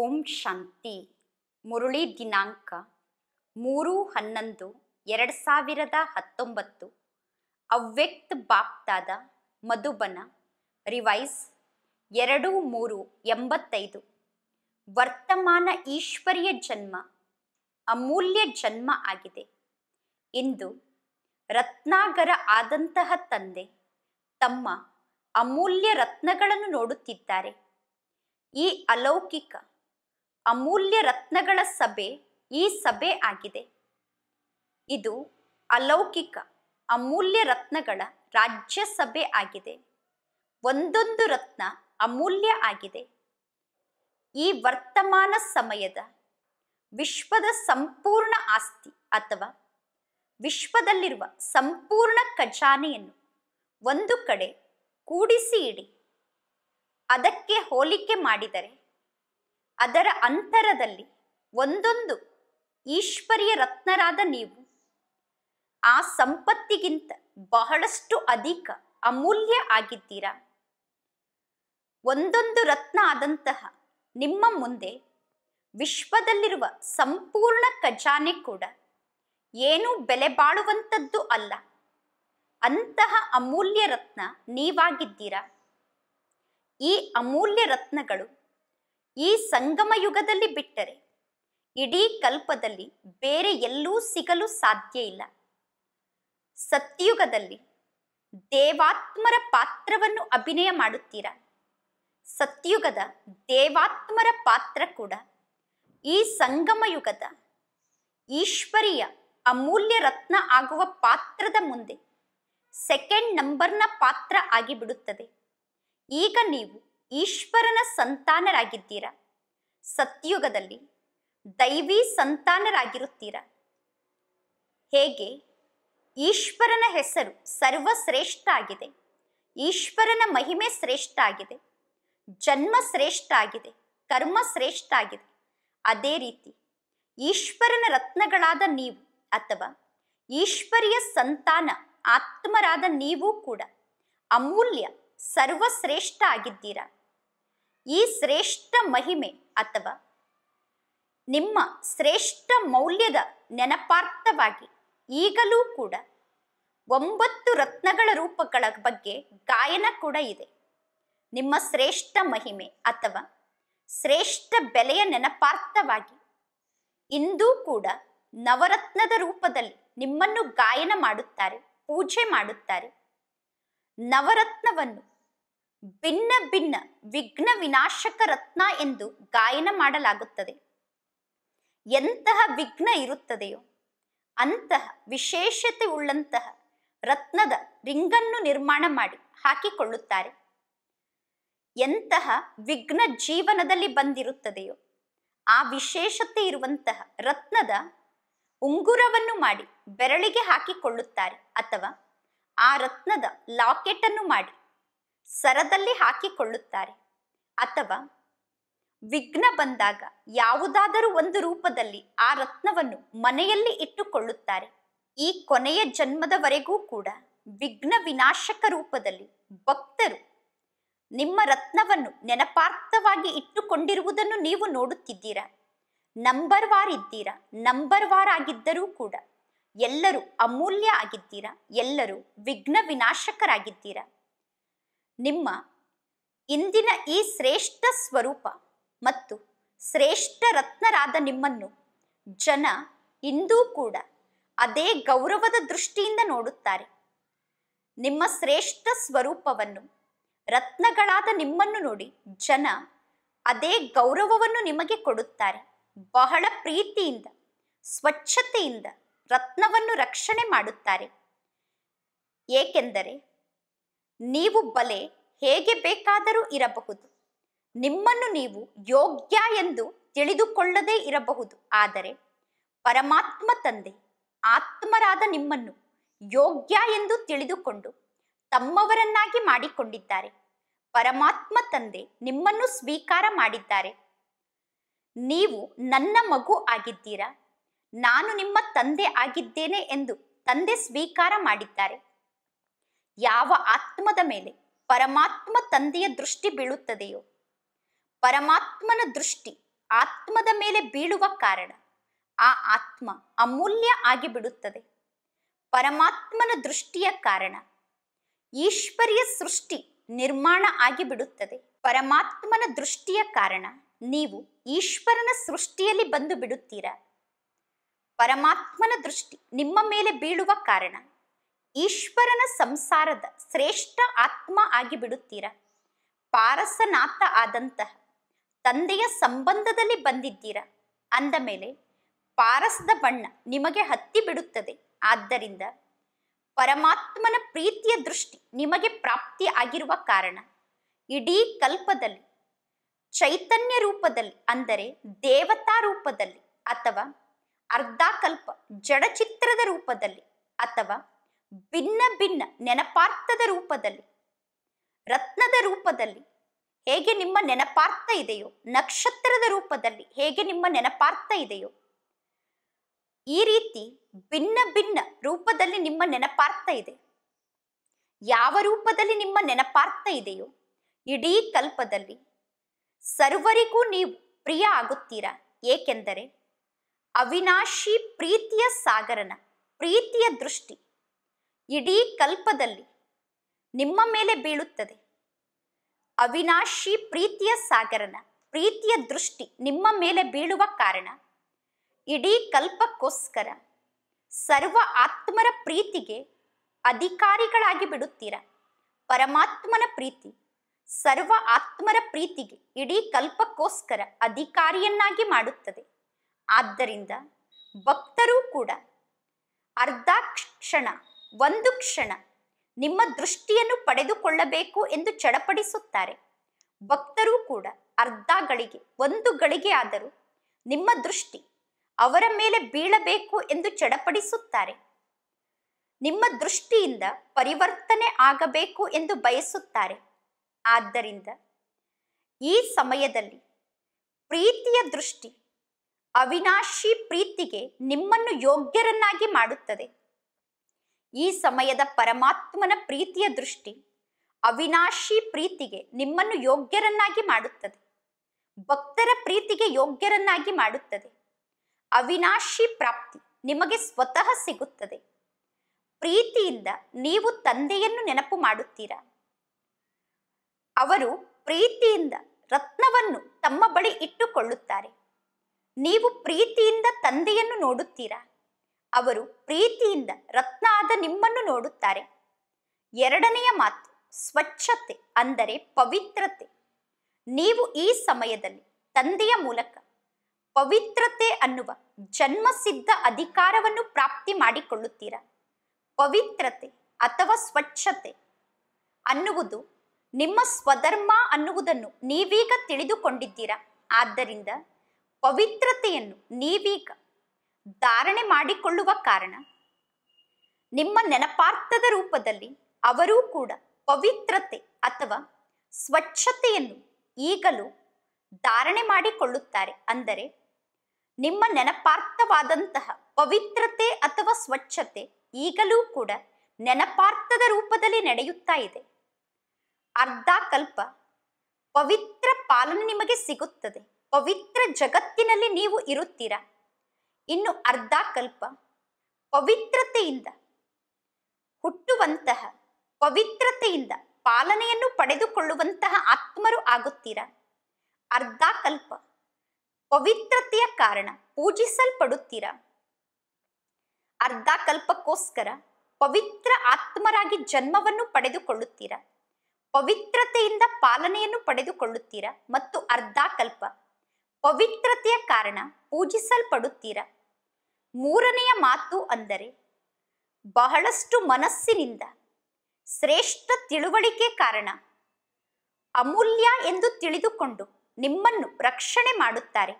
ಓಂ ಶಾಂತಿ ಮುರುಳಿ ದಿನಾಂಕ ಮೂರು ಹನ್ನೊಂದು ಎರಡು ಸಾವಿರದ ಹತ್ತೊಂಬತ್ತು ಅವ್ಯಕ್ತ ಬಾಪ್ತಾದ ಮಧುಬನ ರಿವೈಸ್ ಎರಡು ಮೂರು ಎಂಬತ್ತೈದು ವರ್ತಮಾನ ಈಶ್ವರ್ಯ ಜನ್ಮ ಅಮೂಲ್ಯ ಜನ್ಮ ಆಗಿದೆ ಇಂದು ರತ್ನಾಗರ ಆದಂತಹ ತಂದೆ ತಮ್ಮ ಅಮೂಲ್ಯ ರತ್ನಗಳನ್ನು ನೋಡುತ್ತಿದ್ದಾರೆ ಈ ಅಲೌಕಿಕ ಅಮೂಲ್ಯ ರತ್ನಗಳ ಸಭೆ ಈ ಸಭೆ ಆಗಿದೆ ಇದು ಅಲೌಕಿಕ ಅಮೂಲ್ಯ ರತ್ನಗಳ ರಾಜ್ಯ ಸಭೆ ಆಗಿದೆ ಒಂದೊಂದು ರತ್ನ ಅಮೂಲ್ಯ ಆಗಿದೆ ಈ ವರ್ತಮಾನ ಸಮಯದ ವಿಶ್ವದ ಸಂಪೂರ್ಣ ಆಸ್ತಿ ಅಥವಾ ವಿಶ್ವದಲ್ಲಿರುವ ಸಂಪೂರ್ಣ ಖಜಾನೆಯನ್ನು ಒಂದು ಕಡೆ ಕೂಡಿಸಿ ಇಡಿ ಅದಕ್ಕೆ ಹೋಲಿಕೆ ಮಾಡಿದರೆ ಅದರ ಅಂತರದಲ್ಲಿ ಒಂದೊಂದು ಈಶ್ವರೀಯ ರತ್ನರಾದ ನೀವು ಆ ಸಂಪತ್ತಿಗಿಂತ ಬಹಳಷ್ಟು ಅಧಿಕ ಅಮೂಲ್ಯ ಆಗಿದ್ದೀರಾ ಒಂದೊಂದು ರತ್ನ ಆದಂತಹ ನಿಮ್ಮ ಮುಂದೆ ವಿಶ್ವದಲ್ಲಿರುವ ಸಂಪೂರ್ಣ ಖಜಾನೆ ಕೂಡ ಏನೂ ಬೆಲೆ ಬಾಳುವಂಥದ್ದು ಅಲ್ಲ ಅಂತಹ ಅಮೂಲ್ಯ ರತ್ನ ನೀವಾಗಿದ್ದೀರಾ ಈ ಅಮೂಲ್ಯ ರತ್ನಗಳು ಈ ಸಂಗಮ ಯುಗದಲ್ಲಿ ಬಿಟ್ಟರೆ ಇಡೀ ಕಲ್ಪದಲ್ಲಿ ಬೇರೆ ಎಲ್ಲೂ ಸಿಗಲು ಸಾಧ್ಯ ಇಲ್ಲ ಸತ್ಯುಗದಲ್ಲಿ ದೇವಾತ್ಮರ ಪಾತ್ರವನ್ನು ಅಭಿನಯ ಮಾಡುತ್ತೀರಾ ಸತ್ಯುಗದ ದೇವಾತ್ಮರ ಪಾತ್ರ ಕೂಡ ಈ ಸಂಗಮ ಯುಗದ ಈಶ್ವರಿಯ ಅಮೂಲ್ಯ ರತ್ನ ಆಗುವ ಪಾತ್ರದ ಮುಂದೆ ಸೆಕೆಂಡ್ ನಂಬರ್ನ ಪಾತ್ರ ಆಗಿಬಿಡುತ್ತದೆ ಈಗ ನೀವು ಈಶ್ವರನ ಸಂತಾನರಾಗಿದ್ದೀರಾ ಸತ್ಯುಗದಲ್ಲಿ ದೈವಿ ಸಂತಾನರಾಗಿರುತ್ತೀರ ಹೇಗೆ ಈಶ್ವರನ ಹೆಸರು ಸರ್ವಶ್ರೇಷ್ಠ ಆಗಿದೆ ಈಶ್ವರನ ಮಹಿಮೆ ಶ್ರೇಷ್ಠ ಆಗಿದೆ ಜನ್ಮ ಶ್ರೇಷ್ಠ ಆಗಿದೆ ಕರ್ಮ ಶ್ರೇಷ್ಠ ಆಗಿದೆ ಅದೇ ರೀತಿ ಈಶ್ವರನ ರತ್ನಗಳಾದ ನೀವು ಅಥವಾ ಈಶ್ವರಿಯ ಸಂತಾನ ಆತ್ಮರಾದ ನೀವು ಕೂಡ ಅಮೂಲ್ಯ ಸರ್ವಶ್ರೇಷ್ಠ ಆಗಿದ್ದೀರಾ ಈ ಶ್ರೇಷ್ಠ ಮಹಿಮೆ ಅಥವಾ ನಿಮ್ಮ ಶ್ರೇಷ್ಠ ಮೌಲ್ಯದ ನೆನಪಾರ್ಥವಾಗಿ ಈಗಲೂ ಕೂಡ ಒಂಬತ್ತು ರತ್ನಗಳ ರೂಪಗಳ ಬಗ್ಗೆ ಗಾಯನ ಕೂಡ ಇದೆ ನಿಮ್ಮ ಶ್ರೇಷ್ಠ ಮಹಿಮೆ ಅಥವಾ ಶ್ರೇಷ್ಠ ಬೆಲೆಯ ನೆನಪಾರ್ಥವಾಗಿ ಇಂದೂ ಕೂಡ ನವರತ್ನದ ರೂಪದಲ್ಲಿ ನಿಮ್ಮನ್ನು ಗಾಯನ ಮಾಡುತ್ತಾರೆ ಪೂಜೆ ಮಾಡುತ್ತಾರೆ ನವರತ್ನವನ್ನು ಭಿನ್ನ ಭಿನ್ನ ವಿಘ್ನ ವಿನಾಶಕ ರತ್ನ ಎಂದು ಗಾಯನ ಮಾಡಲಾಗುತ್ತದೆ ಎಂತಹ ವಿಘ್ನ ಇರುತ್ತದೆಯೋ ಅಂತಹ ವಿಶೇಷತೆ ಉಳ್ಳಂತಹ ರತ್ನದ ರಿಂಗನ್ನು ನಿರ್ಮಾಣ ಮಾಡಿ ಹಾಕಿಕೊಳ್ಳುತ್ತಾರೆ ಎಂತಹ ವಿಘ್ನ ಜೀವನದಲ್ಲಿ ಬಂದಿರುತ್ತದೆಯೋ ಆ ವಿಶೇಷತೆ ಇರುವಂತಹ ರತ್ನದ ಉಂಗುರವನ್ನು ಮಾಡಿ ಬೆರಳಿಗೆ ಹಾಕಿಕೊಳ್ಳುತ್ತಾರೆ ಅಥವಾ ಆ ರತ್ನದ ಲಾಕೆಟ್ ಅನ್ನು ಮಾಡಿ ಸರದಲ್ಲಿ ಹಾಕಿಕೊಳ್ಳುತ್ತಾರೆ ಅಥವಾ ವಿಘ್ನ ಬಂದಾಗ ಯಾವುದಾದರೂ ಒಂದು ರೂಪದಲ್ಲಿ ಆ ರತ್ನವನ್ನು ಮನೆಯಲ್ಲಿ ಇಟ್ಟುಕೊಳ್ಳುತ್ತಾರೆ ಈ ಕೊನೆಯ ಜನ್ಮದವರೆಗೂ ಕೂಡ ವಿಘ್ನ ವಿನಾಶಕ ರೂಪದಲ್ಲಿ ಭಕ್ತರು ನಿಮ್ಮ ರತ್ನವನ್ನು ನೆನಪಾರ್ಥವಾಗಿ ಇಟ್ಟುಕೊಂಡಿರುವುದನ್ನು ನೀವು ನೋಡುತ್ತಿದ್ದೀರಾ ನಂಬರ್ ವಾರ್ ಇದ್ದೀರಾ ನಂಬರ್ ವಾರ್ ಆಗಿದ್ದರೂ ಕೂಡ ಎಲ್ಲರೂ ಅಮೂಲ್ಯ ಆಗಿದ್ದೀರಾ ಎಲ್ಲರೂ ವಿಘ್ನ ವಿನಾಶಕರಾಗಿದ್ದೀರಾ ನಿಮ್ಮ ಇಂದಿನ ಈ ಶ್ರೇಷ್ಠ ಸ್ವರೂಪ ಮತ್ತು ಶ್ರೇಷ್ಠ ರತ್ನರಾದ ನಿಮ್ಮನ್ನು ಜನ ಇಂದೂ ಕೂಡ ಅದೇ ಗೌರವದ ದೃಷ್ಟಿಯಿಂದ ನೋಡುತ್ತಾರೆ ನಿಮ್ಮ ಶ್ರೇಷ್ಠ ಸ್ವರೂಪವನ್ನು ರತ್ನಗಳಾದ ನಿಮ್ಮನ್ನು ನೋಡಿ ಜನ ಅದೇ ಗೌರವವನ್ನು ನಿಮಗೆ ಕೊಡುತ್ತಾರೆ ಬಹಳ ಪ್ರೀತಿಯಿಂದ ಸ್ವಚ್ಛತೆಯಿಂದ ರತ್ನವನ್ನು ರಕ್ಷಣೆ ಮಾಡುತ್ತಾರೆ ಏಕೆಂದರೆ ನೀವು ಬಲೆ ಹೇಗೆ ಬೇಕಾದರೂ ಇರಬಹುದು ನಿಮ್ಮನ್ನು ನೀವು ಯೋಗ್ಯ ಎಂದು ತಿಳಿದುಕೊಳ್ಳದೇ ಇರಬಹುದು ಆದರೆ ಪರಮಾತ್ಮ ತಂದೆ ಆತ್ಮರಾದ ನಿಮ್ಮನ್ನು ಯೋಗ್ಯ ಎಂದು ತಿಳಿದುಕೊಂಡು ತಮ್ಮವರನ್ನಾಗಿ ಮಾಡಿಕೊಂಡಿದ್ದಾರೆ ಪರಮಾತ್ಮ ತಂದೆ ನಿಮ್ಮನ್ನು ಸ್ವೀಕಾರ ಮಾಡಿದ್ದಾರೆ ನೀವು ನನ್ನ ಮಗು ಆಗಿದ್ದೀರಾ ನಾನು ನಿಮ್ಮ ತಂದೆ ಆಗಿದ್ದೇನೆ ಎಂದು ತಂದೆ ಸ್ವೀಕಾರ ಮಾಡಿದ್ದಾರೆ ಯಾವ ಆತ್ಮದ ಮೇಲೆ ಪರಮಾತ್ಮ ತಂದೆಯ ದೃಷ್ಟಿ ಬೀಳುತ್ತದೆಯೋ ಪರಮಾತ್ಮನ ದೃಷ್ಟಿ ಆತ್ಮದ ಮೇಲೆ ಬೀಳುವ ಕಾರಣ ಆ ಆತ್ಮ ಅಮೂಲ್ಯ ಆಗಿಬಿಡುತ್ತದೆ ಪರಮಾತ್ಮನ ದೃಷ್ಟಿಯ ಕಾರಣ ಈಶ್ವರ್ಯ ಸೃಷ್ಟಿ ನಿರ್ಮಾಣ ಆಗಿಬಿಡುತ್ತದೆ ಪರಮಾತ್ಮನ ದೃಷ್ಟಿಯ ಕಾರಣ ನೀವು ಈಶ್ವರನ ಸೃಷ್ಟಿಯಲ್ಲಿ ಬಂದು ಬಿಡುತ್ತೀರಾ ಪರಮಾತ್ಮನ ದೃಷ್ಟಿ ನಿಮ್ಮ ಮೇಲೆ ಬೀಳುವ ಕಾರಣ ಈಶ್ವರನ ಸಂಸಾರದ ಶ್ರೇಷ್ಠ ಆತ್ಮ ಬಿಡುತ್ತೀರ ಪಾರಸನಾಥ ಆದಂತಹ ತಂದೆಯ ಸಂಬಂಧದಲ್ಲಿ ಬಂದಿದ್ದೀರ ಅಂದ ಮೇಲೆ ಪಾರಸದ ಬಣ್ಣ ನಿಮಗೆ ಹತ್ತಿ ಬಿಡುತ್ತದೆ ಆದ್ದರಿಂದ ಪರಮಾತ್ಮನ ಪ್ರೀತಿಯ ದೃಷ್ಟಿ ನಿಮಗೆ ಪ್ರಾಪ್ತಿ ಆಗಿರುವ ಕಾರಣ ಇಡೀ ಕಲ್ಪದಲ್ಲಿ ಚೈತನ್ಯ ರೂಪದಲ್ಲಿ ಅಂದರೆ ದೇವತಾ ರೂಪದಲ್ಲಿ ಅಥವಾ ಅರ್ಧಾಕಲ್ಪ ಜಡಚಿತ್ರದ ರೂಪದಲ್ಲಿ ಅಥವಾ ಭಿನ್ನ ಭಿನ್ನ ನೆನಪಾರ್ಥದ ರೂಪದಲ್ಲಿ ರತ್ನದ ರೂಪದಲ್ಲಿ ಹೇಗೆ ನಿಮ್ಮ ನೆನಪಾರ್ಥ ಇದೆಯೋ ನಕ್ಷತ್ರದ ರೂಪದಲ್ಲಿ ಹೇಗೆ ನಿಮ್ಮ ನೆನಪಾರ್ಥ ಇದೆಯೋ ಈ ರೀತಿ ಭಿನ್ನ ಭಿನ್ನ ರೂಪದಲ್ಲಿ ನಿಮ್ಮ ನೆನಪಾರ್ಥ ಇದೆ ಯಾವ ರೂಪದಲ್ಲಿ ನಿಮ್ಮ ನೆನಪಾರ್ಥ ಇದೆಯೋ ಇಡೀ ಕಲ್ಪದಲ್ಲಿ ಸರ್ವರಿಗೂ ನೀವು ಪ್ರಿಯ ಆಗುತ್ತೀರಾ ಏಕೆಂದರೆ ಅವಿನಾಶಿ ಪ್ರೀತಿಯ ಸಾಗರನ ಪ್ರೀತಿಯ ದೃಷ್ಟಿ ಇಡೀ ಕಲ್ಪದಲ್ಲಿ ನಿಮ್ಮ ಮೇಲೆ ಬೀಳುತ್ತದೆ ಅವಿನಾಶಿ ಪ್ರೀತಿಯ ಸಾಗರನ ಪ್ರೀತಿಯ ದೃಷ್ಟಿ ನಿಮ್ಮ ಮೇಲೆ ಬೀಳುವ ಕಾರಣ ಇಡೀ ಕಲ್ಪಕ್ಕೋಸ್ಕರ ಸರ್ವ ಆತ್ಮರ ಪ್ರೀತಿಗೆ ಅಧಿಕಾರಿಗಳಾಗಿ ಬಿಡುತ್ತೀರ ಪರಮಾತ್ಮನ ಪ್ರೀತಿ ಸರ್ವ ಆತ್ಮರ ಪ್ರೀತಿಗೆ ಇಡೀ ಕಲ್ಪಕ್ಕೋಸ್ಕರ ಅಧಿಕಾರಿಯನ್ನಾಗಿ ಮಾಡುತ್ತದೆ ಆದ್ದರಿಂದ ಭಕ್ತರೂ ಕೂಡ ಅರ್ಧಾಕ್ಷಣ ಒಂದು ಕ್ಷಣ ನಿಮ್ಮ ದೃಷ್ಟಿಯನ್ನು ಪಡೆದುಕೊಳ್ಳಬೇಕು ಎಂದು ಚಡಪಡಿಸುತ್ತಾರೆ ಭಕ್ತರೂ ಕೂಡ ಅರ್ಧ ಗಳಿಗೆ ಒಂದು ಗಳಿಗೆ ಆದರೂ ನಿಮ್ಮ ದೃಷ್ಟಿ ಅವರ ಮೇಲೆ ಬೀಳಬೇಕು ಎಂದು ಚಡಪಡಿಸುತ್ತಾರೆ ನಿಮ್ಮ ದೃಷ್ಟಿಯಿಂದ ಪರಿವರ್ತನೆ ಆಗಬೇಕು ಎಂದು ಬಯಸುತ್ತಾರೆ ಆದ್ದರಿಂದ ಈ ಸಮಯದಲ್ಲಿ ಪ್ರೀತಿಯ ದೃಷ್ಟಿ ಅವಿನಾಶಿ ಪ್ರೀತಿಗೆ ನಿಮ್ಮನ್ನು ಯೋಗ್ಯರನ್ನಾಗಿ ಮಾಡುತ್ತದೆ ಈ ಸಮಯದ ಪರಮಾತ್ಮನ ಪ್ರೀತಿಯ ದೃಷ್ಟಿ ಅವಿನಾಶಿ ಪ್ರೀತಿಗೆ ನಿಮ್ಮನ್ನು ಯೋಗ್ಯರನ್ನಾಗಿ ಮಾಡುತ್ತದೆ ಭಕ್ತರ ಪ್ರೀತಿಗೆ ಯೋಗ್ಯರನ್ನಾಗಿ ಮಾಡುತ್ತದೆ ಅವಿನಾಶಿ ಪ್ರಾಪ್ತಿ ನಿಮಗೆ ಸ್ವತಃ ಸಿಗುತ್ತದೆ ಪ್ರೀತಿಯಿಂದ ನೀವು ತಂದೆಯನ್ನು ನೆನಪು ಮಾಡುತ್ತೀರಾ ಅವರು ಪ್ರೀತಿಯಿಂದ ರತ್ನವನ್ನು ತಮ್ಮ ಬಳಿ ಇಟ್ಟುಕೊಳ್ಳುತ್ತಾರೆ ನೀವು ಪ್ರೀತಿಯಿಂದ ತಂದೆಯನ್ನು ನೋಡುತ್ತೀರಾ ಅವರು ಪ್ರೀತಿಯಿಂದ ರತ್ನಾದ ನಿಮ್ಮನ್ನು ನೋಡುತ್ತಾರೆ ಎರಡನೆಯ ಮಾತು ಸ್ವಚ್ಛತೆ ಅಂದರೆ ಪವಿತ್ರತೆ ನೀವು ಈ ಸಮಯದಲ್ಲಿ ತಂದೆಯ ಮೂಲಕ ಪವಿತ್ರತೆ ಅನ್ನುವ ಜನ್ಮಸಿದ್ಧ ಅಧಿಕಾರವನ್ನು ಪ್ರಾಪ್ತಿ ಮಾಡಿಕೊಳ್ಳುತ್ತೀರಾ ಪವಿತ್ರತೆ ಅಥವಾ ಸ್ವಚ್ಛತೆ ಅನ್ನುವುದು ನಿಮ್ಮ ಸ್ವಧರ್ಮ ಅನ್ನುವುದನ್ನು ನೀವೀಗ ತಿಳಿದುಕೊಂಡಿದ್ದೀರಾ ಆದ್ದರಿಂದ ಪವಿತ್ರತೆಯನ್ನು ನೀವೀಗ ಧಾರಣೆ ಮಾಡಿಕೊಳ್ಳುವ ಕಾರಣ ನಿಮ್ಮ ನೆನಪಾರ್ಥದ ರೂಪದಲ್ಲಿ ಅವರೂ ಕೂಡ ಪವಿತ್ರತೆ ಅಥವಾ ಸ್ವಚ್ಛತೆಯನ್ನು ಈಗಲೂ ಧಾರಣೆ ಮಾಡಿಕೊಳ್ಳುತ್ತಾರೆ ಅಂದರೆ ನಿಮ್ಮ ನೆನಪಾರ್ಥವಾದಂತಹ ಪವಿತ್ರತೆ ಅಥವಾ ಸ್ವಚ್ಛತೆ ಈಗಲೂ ಕೂಡ ನೆನಪಾರ್ಥದ ರೂಪದಲ್ಲಿ ನಡೆಯುತ್ತಾ ಇದೆ ಅರ್ಧ ಕಲ್ಪ ಪವಿತ್ರ ಪಾಲನೆ ನಿಮಗೆ ಸಿಗುತ್ತದೆ ಪವಿತ್ರ ಜಗತ್ತಿನಲ್ಲಿ ನೀವು ಇರುತ್ತೀರಾ ಇನ್ನು ಅರ್ಧ ಕಲ್ಪ ಪವಿತ್ರತೆಯಿಂದ ಹುಟ್ಟುವಂತಹ ಪವಿತ್ರತೆಯಿಂದ ಪಾಲನೆಯನ್ನು ಪಡೆದುಕೊಳ್ಳುವಂತಹ ಆತ್ಮರು ಆಗುತ್ತೀರ ಅರ್ಧ ಕಲ್ಪ ಪವಿತ್ರತೆಯ ಕಾರಣ ಪೂಜಿಸಲ್ಪಡುತ್ತೀರಾ ಅರ್ಧ ಕಲ್ಪಕ್ಕೋಸ್ಕರ ಪವಿತ್ರ ಆತ್ಮರಾಗಿ ಜನ್ಮವನ್ನು ಪಡೆದುಕೊಳ್ಳುತ್ತೀರಾ ಪವಿತ್ರತೆಯಿಂದ ಪಾಲನೆಯನ್ನು ಪಡೆದುಕೊಳ್ಳುತ್ತೀರಾ ಮತ್ತು ಅರ್ಧ ಕಲ್ಪ ಪವಿತ್ರತೆಯ ಕಾರಣ ಪೂಜಿಸಲ್ಪಡುತ್ತೀರ ಮೂರನೆಯ ಮಾತು ಅಂದರೆ ಬಹಳಷ್ಟು ಮನಸ್ಸಿನಿಂದ ಶ್ರೇಷ್ಠ ತಿಳುವಳಿಕೆ ಕಾರಣ ಅಮೂಲ್ಯ ಎಂದು ತಿಳಿದುಕೊಂಡು ನಿಮ್ಮನ್ನು ರಕ್ಷಣೆ ಮಾಡುತ್ತಾರೆ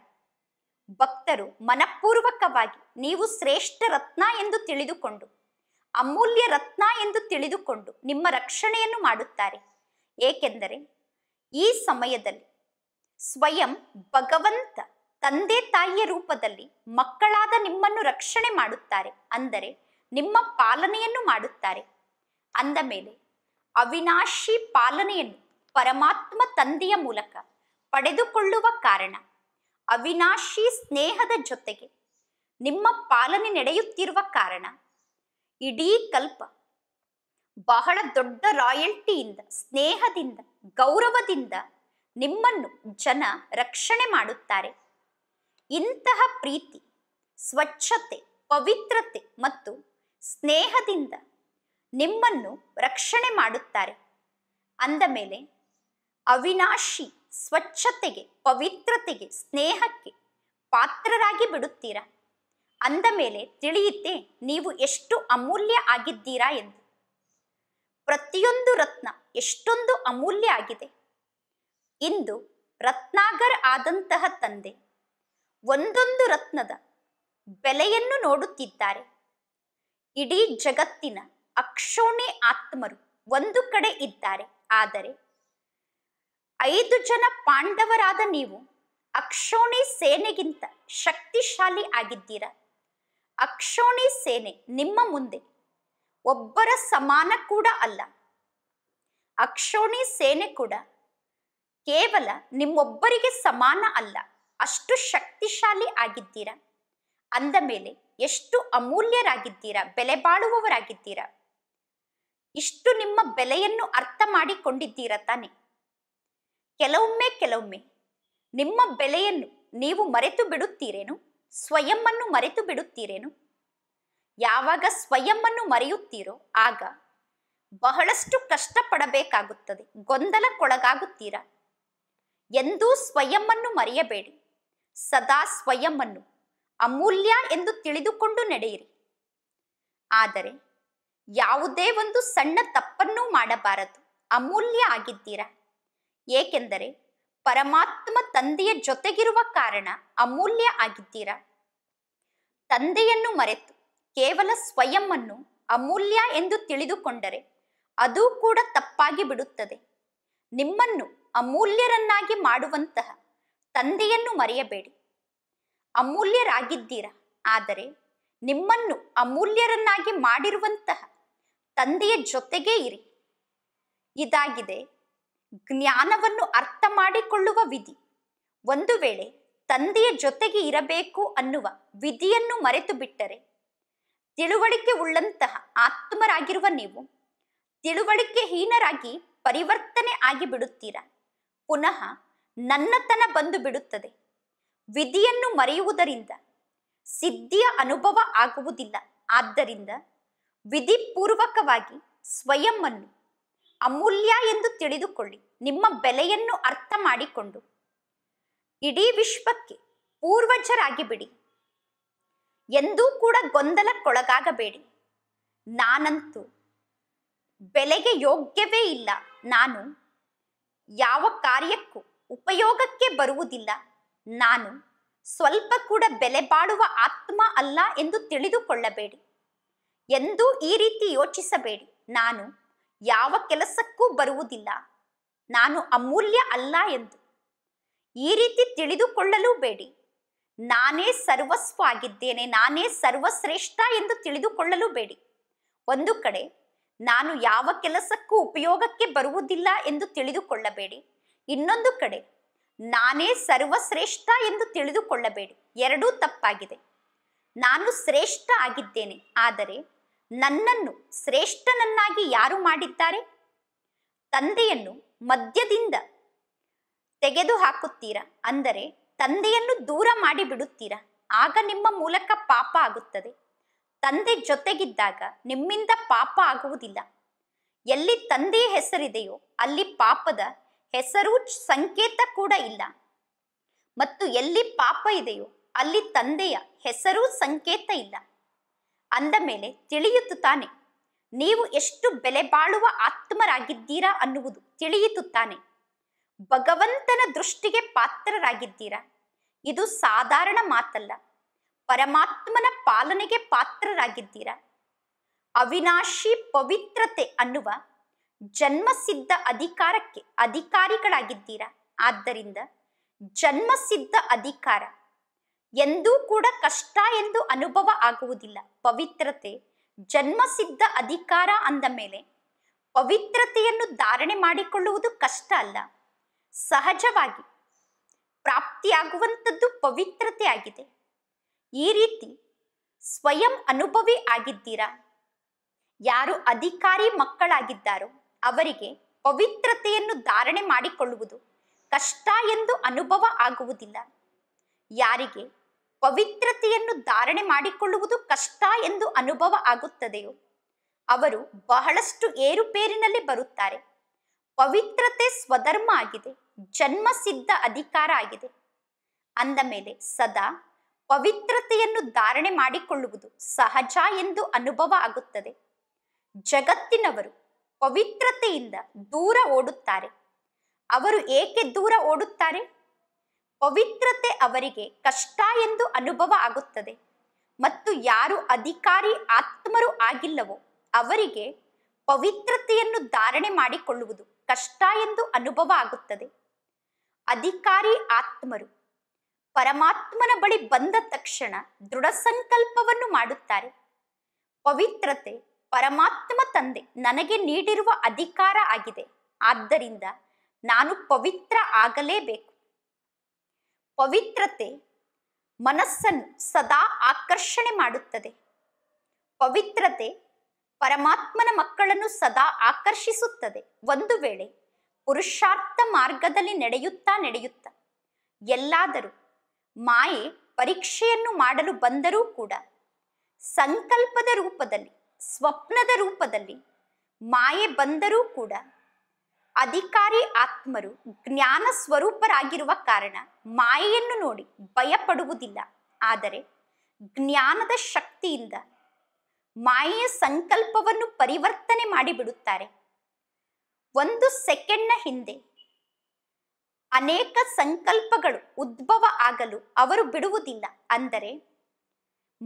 ಭಕ್ತರು ಮನಪೂರ್ವಕವಾಗಿ ನೀವು ಶ್ರೇಷ್ಠ ರತ್ನ ಎಂದು ತಿಳಿದುಕೊಂಡು ಅಮೂಲ್ಯ ರತ್ನ ಎಂದು ತಿಳಿದುಕೊಂಡು ನಿಮ್ಮ ರಕ್ಷಣೆಯನ್ನು ಮಾಡುತ್ತಾರೆ ಏಕೆಂದರೆ ಈ ಸಮಯದಲ್ಲಿ ಸ್ವಯಂ ಭಗವಂತ ತಂದೆ ತಾಯಿಯ ರೂಪದಲ್ಲಿ ಮಕ್ಕಳಾದ ನಿಮ್ಮನ್ನು ರಕ್ಷಣೆ ಮಾಡುತ್ತಾರೆ ಅಂದರೆ ನಿಮ್ಮ ಪಾಲನೆಯನ್ನು ಮಾಡುತ್ತಾರೆ ಅಂದ ಮೇಲೆ ಅವಿನಾಶಿ ಪಾಲನೆಯನ್ನು ಪರಮಾತ್ಮ ತಂದೆಯ ಮೂಲಕ ಪಡೆದುಕೊಳ್ಳುವ ಕಾರಣ ಅವಿನಾಶಿ ಸ್ನೇಹದ ಜೊತೆಗೆ ನಿಮ್ಮ ಪಾಲನೆ ನಡೆಯುತ್ತಿರುವ ಕಾರಣ ಇಡೀ ಕಲ್ಪ ಬಹಳ ದೊಡ್ಡ ರಾಯಲ್ಟಿಯಿಂದ ಸ್ನೇಹದಿಂದ ಗೌರವದಿಂದ ನಿಮ್ಮನ್ನು ಜನ ರಕ್ಷಣೆ ಮಾಡುತ್ತಾರೆ ಇಂತಹ ಪ್ರೀತಿ ಸ್ವಚ್ಛತೆ ಪವಿತ್ರತೆ ಮತ್ತು ಸ್ನೇಹದಿಂದ ನಿಮ್ಮನ್ನು ರಕ್ಷಣೆ ಮಾಡುತ್ತಾರೆ ಅಂದ ಮೇಲೆ ಅವಿನಾಶಿ ಸ್ವಚ್ಛತೆಗೆ ಪವಿತ್ರತೆಗೆ ಸ್ನೇಹಕ್ಕೆ ಪಾತ್ರರಾಗಿ ಬಿಡುತ್ತೀರಾ ಅಂದ ಮೇಲೆ ತಿಳಿಯುತ್ತೆ ನೀವು ಎಷ್ಟು ಅಮೂಲ್ಯ ಆಗಿದ್ದೀರಾ ಎಂದು ಪ್ರತಿಯೊಂದು ರತ್ನ ಎಷ್ಟೊಂದು ಅಮೂಲ್ಯ ಆಗಿದೆ ಇಂದು ರತ್ನಾಗರ್ ಆದಂತಹ ತಂದೆ ಒಂದೊಂದು ರತ್ನದ ಬೆಲೆಯನ್ನು ನೋಡುತ್ತಿದ್ದಾರೆ ಇಡೀ ಜಗತ್ತಿನ ಅಕ್ಷೋಣಿ ಆತ್ಮರು ಒಂದು ಕಡೆ ಇದ್ದಾರೆ ಆದರೆ ಐದು ಜನ ಪಾಂಡವರಾದ ನೀವು ಅಕ್ಷೋಣಿ ಸೇನೆಗಿಂತ ಶಕ್ತಿಶಾಲಿ ಆಗಿದ್ದೀರಾ ಅಕ್ಷೋಣಿ ಸೇನೆ ನಿಮ್ಮ ಮುಂದೆ ಒಬ್ಬರ ಸಮಾನ ಕೂಡ ಅಲ್ಲ ಅಕ್ಷೋಣಿ ಸೇನೆ ಕೂಡ ಕೇವಲ ನಿಮ್ಮೊಬ್ಬರಿಗೆ ಸಮಾನ ಅಲ್ಲ ಅಷ್ಟು ಶಕ್ತಿಶಾಲಿ ಆಗಿದ್ದೀರಾ ಅಂದ ಮೇಲೆ ಎಷ್ಟು ಅಮೂಲ್ಯರಾಗಿದ್ದೀರಾ ಬೆಲೆ ಬಾಳುವವರಾಗಿದ್ದೀರಾ ಇಷ್ಟು ನಿಮ್ಮ ಬೆಲೆಯನ್ನು ಅರ್ಥ ಮಾಡಿಕೊಂಡಿದ್ದೀರಾ ತಾನೆ ಕೆಲವೊಮ್ಮೆ ಕೆಲವೊಮ್ಮೆ ನಿಮ್ಮ ಬೆಲೆಯನ್ನು ನೀವು ಮರೆತು ಬಿಡುತ್ತೀರೇನು ಸ್ವಯಂ ಮರೆತು ಬಿಡುತ್ತೀರೇನು ಯಾವಾಗ ಸ್ವಯಮ್ಮನ್ನು ಮರೆಯುತ್ತೀರೋ ಆಗ ಬಹಳಷ್ಟು ಕಷ್ಟಪಡಬೇಕಾಗುತ್ತದೆ ಗೊಂದಲಕ್ಕೊಳಗಾಗುತ್ತೀರಾ ಎಂದೂ ಸ್ವಯಂವನ್ನು ಮರೆಯಬೇಡಿ ಸದಾ ಸ್ವಯಂವನ್ನು ಅಮೂಲ್ಯ ಎಂದು ತಿಳಿದುಕೊಂಡು ನಡೆಯಿರಿ ಆದರೆ ಯಾವುದೇ ಒಂದು ಸಣ್ಣ ತಪ್ಪನ್ನು ಮಾಡಬಾರದು ಅಮೂಲ್ಯ ಆಗಿದ್ದೀರಾ ಏಕೆಂದರೆ ಪರಮಾತ್ಮ ತಂದೆಯ ಜೊತೆಗಿರುವ ಕಾರಣ ಅಮೂಲ್ಯ ಆಗಿದ್ದೀರಾ ತಂದೆಯನ್ನು ಮರೆತು ಕೇವಲ ಅನ್ನು ಅಮೂಲ್ಯ ಎಂದು ತಿಳಿದುಕೊಂಡರೆ ಅದೂ ಕೂಡ ತಪ್ಪಾಗಿ ಬಿಡುತ್ತದೆ ನಿಮ್ಮನ್ನು ಅಮೂಲ್ಯರನ್ನಾಗಿ ಮಾಡುವಂತಹ ತಂದೆಯನ್ನು ಮರೆಯಬೇಡಿ ಅಮೂಲ್ಯರಾಗಿದ್ದೀರಾ ಆದರೆ ನಿಮ್ಮನ್ನು ಅಮೂಲ್ಯರನ್ನಾಗಿ ಮಾಡಿರುವಂತಹ ತಂದೆಯ ಜೊತೆಗೇ ಇರಿ ಇದಾಗಿದೆ ಜ್ಞಾನವನ್ನು ಅರ್ಥ ಮಾಡಿಕೊಳ್ಳುವ ವಿಧಿ ಒಂದು ವೇಳೆ ತಂದೆಯ ಜೊತೆಗೆ ಇರಬೇಕು ಅನ್ನುವ ವಿಧಿಯನ್ನು ಮರೆತು ಬಿಟ್ಟರೆ ತಿಳುವಳಿಕೆ ಉಳ್ಳಂತಹ ಆತ್ಮರಾಗಿರುವ ನೀವು ತಿಳುವಳಿಕೆ ಹೀನರಾಗಿ ಪರಿವರ್ತನೆ ಆಗಿ ಬಿಡುತ್ತೀರಾ ಪುನಃ ನನ್ನತನ ಬಂದು ಬಿಡುತ್ತದೆ ವಿಧಿಯನ್ನು ಮರೆಯುವುದರಿಂದ ಸಿದ್ಧಿಯ ಅನುಭವ ಆಗುವುದಿಲ್ಲ ಆದ್ದರಿಂದ ವಿಧಿಪೂರ್ವಕವಾಗಿ ಸ್ವಯಂ ಅಮೂಲ್ಯ ಎಂದು ತಿಳಿದುಕೊಳ್ಳಿ ನಿಮ್ಮ ಬೆಲೆಯನ್ನು ಅರ್ಥ ಮಾಡಿಕೊಂಡು ಇಡೀ ವಿಶ್ವಕ್ಕೆ ಪೂರ್ವಜರಾಗಿ ಬಿಡಿ ಎಂದೂ ಕೂಡ ಗೊಂದಲಕ್ಕೊಳಗಾಗಬೇಡಿ ನಾನಂತೂ ಬೆಲೆಗೆ ಯೋಗ್ಯವೇ ಇಲ್ಲ ನಾನು ಯಾವ ಕಾರ್ಯಕ್ಕೂ ಉಪಯೋಗಕ್ಕೆ ಬರುವುದಿಲ್ಲ ನಾನು ಸ್ವಲ್ಪ ಕೂಡ ಬೆಲೆ ಬಾಡುವ ಆತ್ಮ ಅಲ್ಲ ಎಂದು ತಿಳಿದುಕೊಳ್ಳಬೇಡಿ ಎಂದೂ ಈ ರೀತಿ ಯೋಚಿಸಬೇಡಿ ನಾನು ಯಾವ ಕೆಲಸಕ್ಕೂ ಬರುವುದಿಲ್ಲ ನಾನು ಅಮೂಲ್ಯ ಅಲ್ಲ ಎಂದು ಈ ರೀತಿ ತಿಳಿದುಕೊಳ್ಳಲೂ ಬೇಡಿ ನಾನೇ ಸರ್ವಸ್ವ ಆಗಿದ್ದೇನೆ ನಾನೇ ಸರ್ವಶ್ರೇಷ್ಠ ಎಂದು ತಿಳಿದುಕೊಳ್ಳಲು ಬೇಡಿ ಒಂದು ಕಡೆ ನಾನು ಯಾವ ಕೆಲಸಕ್ಕೂ ಉಪಯೋಗಕ್ಕೆ ಬರುವುದಿಲ್ಲ ಎಂದು ತಿಳಿದುಕೊಳ್ಳಬೇಡಿ ಇನ್ನೊಂದು ಕಡೆ ನಾನೇ ಸರ್ವಶ್ರೇಷ್ಠ ಎಂದು ತಿಳಿದುಕೊಳ್ಳಬೇಡಿ ಎರಡೂ ತಪ್ಪಾಗಿದೆ ನಾನು ಶ್ರೇಷ್ಠ ಆಗಿದ್ದೇನೆ ಆದರೆ ನನ್ನನ್ನು ಶ್ರೇಷ್ಠನನ್ನಾಗಿ ಯಾರು ಮಾಡಿದ್ದಾರೆ ತಂದೆಯನ್ನು ಮದ್ಯದಿಂದ ತೆಗೆದು ಹಾಕುತ್ತೀರಾ ಅಂದರೆ ತಂದೆಯನ್ನು ದೂರ ಮಾಡಿಬಿಡುತ್ತೀರಾ ಆಗ ನಿಮ್ಮ ಮೂಲಕ ಪಾಪ ಆಗುತ್ತದೆ ತಂದೆ ಜೊತೆಗಿದ್ದಾಗ ನಿಮ್ಮಿಂದ ಪಾಪ ಆಗುವುದಿಲ್ಲ ಎಲ್ಲಿ ತಂದೆಯ ಹೆಸರಿದೆಯೋ ಅಲ್ಲಿ ಪಾಪದ ಹೆಸರು ಸಂಕೇತ ಕೂಡ ಇಲ್ಲ ಮತ್ತು ಎಲ್ಲಿ ಪಾಪ ಇದೆಯೋ ಅಲ್ಲಿ ತಂದೆಯ ಹೆಸರೂ ಸಂಕೇತ ಇಲ್ಲ ಅಂದ ಮೇಲೆ ತಿಳಿಯಿತು ತಾನೆ ನೀವು ಎಷ್ಟು ಬೆಲೆ ಬಾಳುವ ಆತ್ಮರಾಗಿದ್ದೀರಾ ಅನ್ನುವುದು ತಿಳಿಯಿತು ತಾನೆ ಭಗವಂತನ ದೃಷ್ಟಿಗೆ ಪಾತ್ರರಾಗಿದ್ದೀರಾ ಇದು ಸಾಧಾರಣ ಮಾತಲ್ಲ ಪರಮಾತ್ಮನ ಪಾಲನೆಗೆ ಪಾತ್ರರಾಗಿದ್ದೀರ ಅವಿನಾಶಿ ಪವಿತ್ರತೆ ಅನ್ನುವ ಜನ್ಮಸಿದ್ಧ ಅಧಿಕಾರಕ್ಕೆ ಅಧಿಕಾರಿಗಳಾಗಿದ್ದೀರಾ ಆದ್ದರಿಂದ ಜನ್ಮಸಿದ್ಧ ಅಧಿಕಾರ ಎಂದೂ ಕೂಡ ಕಷ್ಟ ಎಂದು ಅನುಭವ ಆಗುವುದಿಲ್ಲ ಪವಿತ್ರತೆ ಜನ್ಮಸಿದ್ಧ ಅಧಿಕಾರ ಅಂದ ಮೇಲೆ ಪವಿತ್ರತೆಯನ್ನು ಧಾರಣೆ ಮಾಡಿಕೊಳ್ಳುವುದು ಕಷ್ಟ ಅಲ್ಲ ಸಹಜವಾಗಿ ಪ್ರಾಪ್ತಿಯಾಗುವಂಥದ್ದು ಪವಿತ್ರತೆ ಆಗಿದೆ ಈ ರೀತಿ ಸ್ವಯಂ ಅನುಭವಿ ಆಗಿದ್ದೀರಾ ಯಾರು ಅಧಿಕಾರಿ ಮಕ್ಕಳಾಗಿದ್ದಾರೋ ಅವರಿಗೆ ಪವಿತ್ರತೆಯನ್ನು ಧಾರಣೆ ಮಾಡಿಕೊಳ್ಳುವುದು ಕಷ್ಟ ಎಂದು ಅನುಭವ ಆಗುವುದಿಲ್ಲ ಯಾರಿಗೆ ಪವಿತ್ರತೆಯನ್ನು ಧಾರಣೆ ಮಾಡಿಕೊಳ್ಳುವುದು ಕಷ್ಟ ಎಂದು ಅನುಭವ ಆಗುತ್ತದೆಯೋ ಅವರು ಬಹಳಷ್ಟು ಏರುಪೇರಿನಲ್ಲಿ ಬರುತ್ತಾರೆ ಪವಿತ್ರತೆ ಸ್ವಧರ್ಮ ಆಗಿದೆ ಜನ್ಮಸಿದ್ಧ ಅಧಿಕಾರ ಆಗಿದೆ ಅಂದ ಮೇಲೆ ಸದಾ ಪವಿತ್ರತೆಯನ್ನು ಧಾರಣೆ ಮಾಡಿಕೊಳ್ಳುವುದು ಸಹಜ ಎಂದು ಅನುಭವ ಆಗುತ್ತದೆ ಜಗತ್ತಿನವರು ಪವಿತ್ರತೆಯಿಂದ ದೂರ ಓಡುತ್ತಾರೆ ಅವರು ಏಕೆ ದೂರ ಓಡುತ್ತಾರೆ ಪವಿತ್ರತೆ ಅವರಿಗೆ ಕಷ್ಟ ಎಂದು ಅನುಭವ ಆಗುತ್ತದೆ ಮತ್ತು ಯಾರು ಅಧಿಕಾರಿ ಆತ್ಮರು ಆಗಿಲ್ಲವೋ ಅವರಿಗೆ ಪವಿತ್ರತೆಯನ್ನು ಧಾರಣೆ ಮಾಡಿಕೊಳ್ಳುವುದು ಕಷ್ಟ ಎಂದು ಅನುಭವ ಆಗುತ್ತದೆ ಅಧಿಕಾರಿ ಆತ್ಮರು ಪರಮಾತ್ಮನ ಬಳಿ ಬಂದ ತಕ್ಷಣ ದೃಢ ಸಂಕಲ್ಪವನ್ನು ಮಾಡುತ್ತಾರೆ ಪವಿತ್ರತೆ ಪರಮಾತ್ಮ ತಂದೆ ನನಗೆ ನೀಡಿರುವ ಅಧಿಕಾರ ಆಗಿದೆ ಆದ್ದರಿಂದ ನಾನು ಪವಿತ್ರ ಆಗಲೇಬೇಕು ಪವಿತ್ರತೆ ಮನಸ್ಸನ್ನು ಸದಾ ಆಕರ್ಷಣೆ ಮಾಡುತ್ತದೆ ಪವಿತ್ರತೆ ಪರಮಾತ್ಮನ ಮಕ್ಕಳನ್ನು ಸದಾ ಆಕರ್ಷಿಸುತ್ತದೆ ಒಂದು ವೇಳೆ ಪುರುಷಾರ್ಥ ಮಾರ್ಗದಲ್ಲಿ ನಡೆಯುತ್ತಾ ನಡೆಯುತ್ತಾ ಎಲ್ಲಾದರೂ ಮಾಯೆ ಪರೀಕ್ಷೆಯನ್ನು ಮಾಡಲು ಬಂದರೂ ಕೂಡ ಸಂಕಲ್ಪದ ರೂಪದಲ್ಲಿ ಸ್ವಪ್ನದ ರೂಪದಲ್ಲಿ ಮಾಯೆ ಬಂದರೂ ಕೂಡ ಅಧಿಕಾರಿ ಆತ್ಮರು ಜ್ಞಾನ ಸ್ವರೂಪರಾಗಿರುವ ಕಾರಣ ಮಾಯೆಯನ್ನು ನೋಡಿ ಭಯಪಡುವುದಿಲ್ಲ ಆದರೆ ಜ್ಞಾನದ ಶಕ್ತಿಯಿಂದ ಮಾಯೆಯ ಸಂಕಲ್ಪವನ್ನು ಪರಿವರ್ತನೆ ಮಾಡಿಬಿಡುತ್ತಾರೆ ಒಂದು ಸೆಕೆಂಡ್ನ ಹಿಂದೆ ಅನೇಕ ಸಂಕಲ್ಪಗಳು ಉದ್ಭವ ಆಗಲು ಅವರು ಬಿಡುವುದಿಲ್ಲ ಅಂದರೆ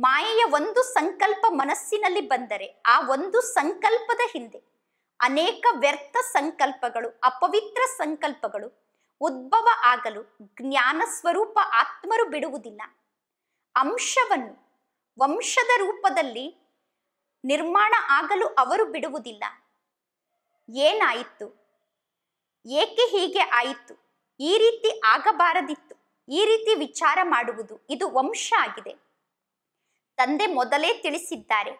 ಮಾಯೆಯ ಒಂದು ಸಂಕಲ್ಪ ಮನಸ್ಸಿನಲ್ಲಿ ಬಂದರೆ ಆ ಒಂದು ಸಂಕಲ್ಪದ ಹಿಂದೆ ಅನೇಕ ವ್ಯರ್ಥ ಸಂಕಲ್ಪಗಳು ಅಪವಿತ್ರ ಸಂಕಲ್ಪಗಳು ಉದ್ಭವ ಆಗಲು ಜ್ಞಾನ ಸ್ವರೂಪ ಆತ್ಮರು ಬಿಡುವುದಿಲ್ಲ ಅಂಶವನ್ನು ವಂಶದ ರೂಪದಲ್ಲಿ ನಿರ್ಮಾಣ ಆಗಲು ಅವರು ಬಿಡುವುದಿಲ್ಲ ಏನಾಯಿತು ಏಕೆ ಹೀಗೆ ಆಯಿತು ಈ ರೀತಿ ಆಗಬಾರದಿತ್ತು ಈ ರೀತಿ ವಿಚಾರ ಮಾಡುವುದು ಇದು ವಂಶ ಆಗಿದೆ ತಂದೆ ಮೊದಲೇ ತಿಳಿಸಿದ್ದಾರೆ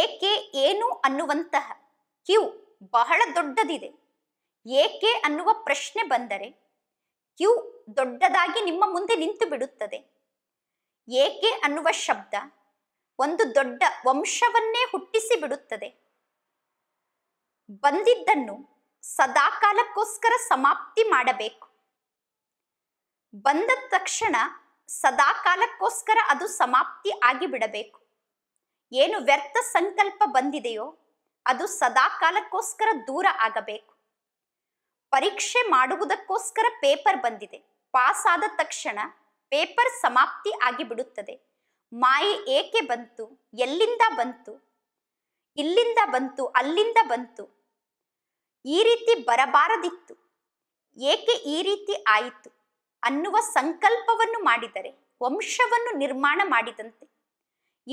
ಏಕೆ ಏನು ಅನ್ನುವಂತಹ ಕ್ಯೂ ಬಹಳ ದೊಡ್ಡದಿದೆ ಏಕೆ ಅನ್ನುವ ಪ್ರಶ್ನೆ ಬಂದರೆ ಕ್ಯೂ ದೊಡ್ಡದಾಗಿ ನಿಮ್ಮ ಮುಂದೆ ನಿಂತು ಬಿಡುತ್ತದೆ ಏಕೆ ಅನ್ನುವ ಶಬ್ದ ಒಂದು ದೊಡ್ಡ ವಂಶವನ್ನೇ ಹುಟ್ಟಿಸಿ ಬಿಡುತ್ತದೆ ಬಂದಿದ್ದನ್ನು ಸದಾಕಾಲಕ್ಕೋಸ್ಕರ ಸಮಾಪ್ತಿ ಮಾಡಬೇಕು ಬಂದ ತಕ್ಷಣ ಸದಾಕಾಲಕ್ಕೋಸ್ಕರ ಅದು ಸಮಾಪ್ತಿ ಆಗಿಬಿಡಬೇಕು ಏನು ವ್ಯರ್ಥ ಸಂಕಲ್ಪ ಬಂದಿದೆಯೋ ಅದು ಸದಾಕಾಲಕ್ಕೋಸ್ಕರ ದೂರ ಆಗಬೇಕು ಪರೀಕ್ಷೆ ಮಾಡುವುದಕ್ಕೋಸ್ಕರ ಪೇಪರ್ ಬಂದಿದೆ ಪಾಸ್ ಆದ ತಕ್ಷಣ ಪೇಪರ್ ಸಮಾಪ್ತಿ ಆಗಿಬಿಡುತ್ತದೆ ಮಾಯೆ ಏಕೆ ಬಂತು ಎಲ್ಲಿಂದ ಬಂತು ಇಲ್ಲಿಂದ ಬಂತು ಅಲ್ಲಿಂದ ಬಂತು ಈ ರೀತಿ ಬರಬಾರದಿತ್ತು ಏಕೆ ಈ ರೀತಿ ಆಯಿತು ಅನ್ನುವ ಸಂಕಲ್ಪವನ್ನು ಮಾಡಿದರೆ ವಂಶವನ್ನು ನಿರ್ಮಾಣ ಮಾಡಿದಂತೆ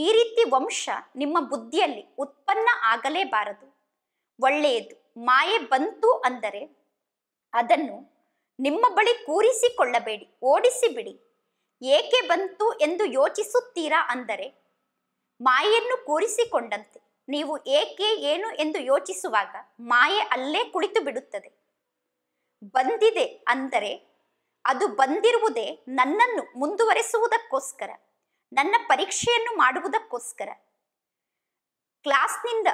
ಈ ರೀತಿ ವಂಶ ನಿಮ್ಮ ಬುದ್ಧಿಯಲ್ಲಿ ಉತ್ಪನ್ನ ಆಗಲೇಬಾರದು ಒಳ್ಳೆಯದು ಮಾಯೆ ಬಂತು ಅಂದರೆ ಅದನ್ನು ನಿಮ್ಮ ಬಳಿ ಕೂರಿಸಿಕೊಳ್ಳಬೇಡಿ ಓಡಿಸಿಬಿಡಿ ಏಕೆ ಬಂತು ಎಂದು ಯೋಚಿಸುತ್ತೀರಾ ಅಂದರೆ ಮಾಯೆಯನ್ನು ಕೂರಿಸಿಕೊಂಡಂತೆ ನೀವು ಏಕೆ ಏನು ಎಂದು ಯೋಚಿಸುವಾಗ ಮಾಯೆ ಅಲ್ಲೇ ಕುಳಿತು ಬಿಡುತ್ತದೆ ಬಂದಿದೆ ಅಂದರೆ ಅದು ಬಂದಿರುವುದೇ ನನ್ನನ್ನು ಮುಂದುವರೆಸುವುದಕ್ಕೋಸ್ಕರ ನನ್ನ ಪರೀಕ್ಷೆಯನ್ನು ಮಾಡುವುದಕ್ಕೋಸ್ಕರ ಕ್ಲಾಸ್ನಿಂದ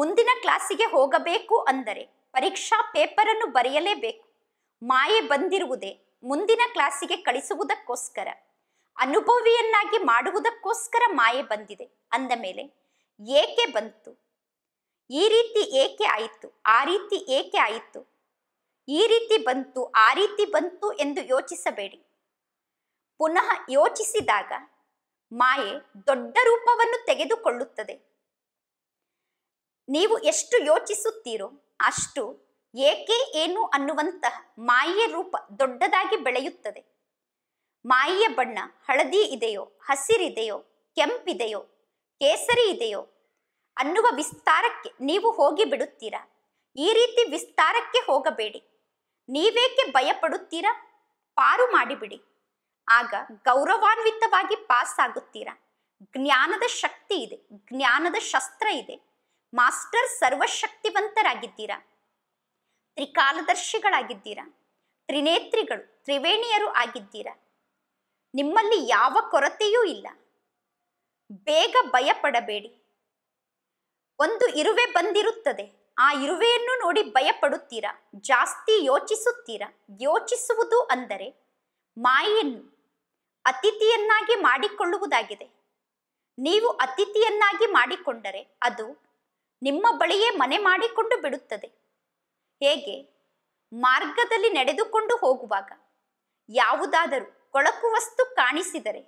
ಮುಂದಿನ ಕ್ಲಾಸಿಗೆ ಹೋಗಬೇಕು ಅಂದರೆ ಪರೀಕ್ಷಾ ಪೇಪರನ್ನು ಬರೆಯಲೇಬೇಕು ಮಾಯೆ ಬಂದಿರುವುದೇ ಮುಂದಿನ ಕ್ಲಾಸಿಗೆ ಕಳಿಸುವುದಕ್ಕೋಸ್ಕರ ಅನುಭವಿಯನ್ನಾಗಿ ಮಾಡುವುದಕ್ಕೋಸ್ಕರ ಮಾಯೆ ಬಂದಿದೆ ಅಂದ ಮೇಲೆ ಏಕೆ ಬಂತು ಈ ರೀತಿ ಏಕೆ ಆಯಿತು ಆ ರೀತಿ ಏಕೆ ಆಯಿತು ಈ ರೀತಿ ಬಂತು ಆ ರೀತಿ ಬಂತು ಎಂದು ಯೋಚಿಸಬೇಡಿ ಪುನಃ ಯೋಚಿಸಿದಾಗ ಮಾಯೆ ದೊಡ್ಡ ರೂಪವನ್ನು ತೆಗೆದುಕೊಳ್ಳುತ್ತದೆ ನೀವು ಎಷ್ಟು ಯೋಚಿಸುತ್ತೀರೋ ಅಷ್ಟು ಏಕೆ ಏನು ಅನ್ನುವಂತಹ ಮಾಯೆಯ ರೂಪ ದೊಡ್ಡದಾಗಿ ಬೆಳೆಯುತ್ತದೆ ಮಾಯೆಯ ಬಣ್ಣ ಹಳದಿ ಇದೆಯೋ ಹಸಿರಿದೆಯೋ ಕೆಂಪಿದೆಯೋ ಕೇಸರಿ ಇದೆಯೋ ಅನ್ನುವ ವಿಸ್ತಾರಕ್ಕೆ ನೀವು ಹೋಗಿ ಬಿಡುತ್ತೀರಾ ಈ ರೀತಿ ವಿಸ್ತಾರಕ್ಕೆ ಹೋಗಬೇಡಿ ನೀವೇಕೆ ಭಯಪಡುತ್ತೀರಾ ಪಾರು ಮಾಡಿಬಿಡಿ ಆಗ ಗೌರವಾನ್ವಿತವಾಗಿ ಪಾಸ್ ಆಗುತ್ತೀರಾ ಜ್ಞಾನದ ಶಕ್ತಿ ಇದೆ ಜ್ಞಾನದ ಶಸ್ತ್ರ ಇದೆ ಮಾಸ್ಟರ್ ಸರ್ವಶಕ್ತಿವಂತರಾಗಿದ್ದೀರಾ ತ್ರಿಕಾಲದರ್ಶಿಗಳಾಗಿದ್ದೀರಾ ತ್ರಿನೇತ್ರಿಗಳು ತ್ರಿವೇಣಿಯರು ಆಗಿದ್ದೀರಾ ನಿಮ್ಮಲ್ಲಿ ಯಾವ ಕೊರತೆಯೂ ಇಲ್ಲ ಬೇಗ ಭಯಪಡಬೇಡಿ ಒಂದು ಇರುವೆ ಬಂದಿರುತ್ತದೆ ಆ ಇರುವೆಯನ್ನು ನೋಡಿ ಭಯಪಡುತ್ತೀರಾ ಜಾಸ್ತಿ ಯೋಚಿಸುತ್ತೀರಾ ಯೋಚಿಸುವುದು ಅಂದರೆ ಮಾಯನ್ನು ಅತಿಥಿಯನ್ನಾಗಿ ಮಾಡಿಕೊಳ್ಳುವುದಾಗಿದೆ ನೀವು ಅತಿಥಿಯನ್ನಾಗಿ ಮಾಡಿಕೊಂಡರೆ ಅದು ನಿಮ್ಮ ಬಳಿಯೇ ಮನೆ ಮಾಡಿಕೊಂಡು ಬಿಡುತ್ತದೆ ಹೇಗೆ ಮಾರ್ಗದಲ್ಲಿ ನಡೆದುಕೊಂಡು ಹೋಗುವಾಗ ಯಾವುದಾದರೂ ಕೊಳಕು ವಸ್ತು ಕಾಣಿಸಿದರೆ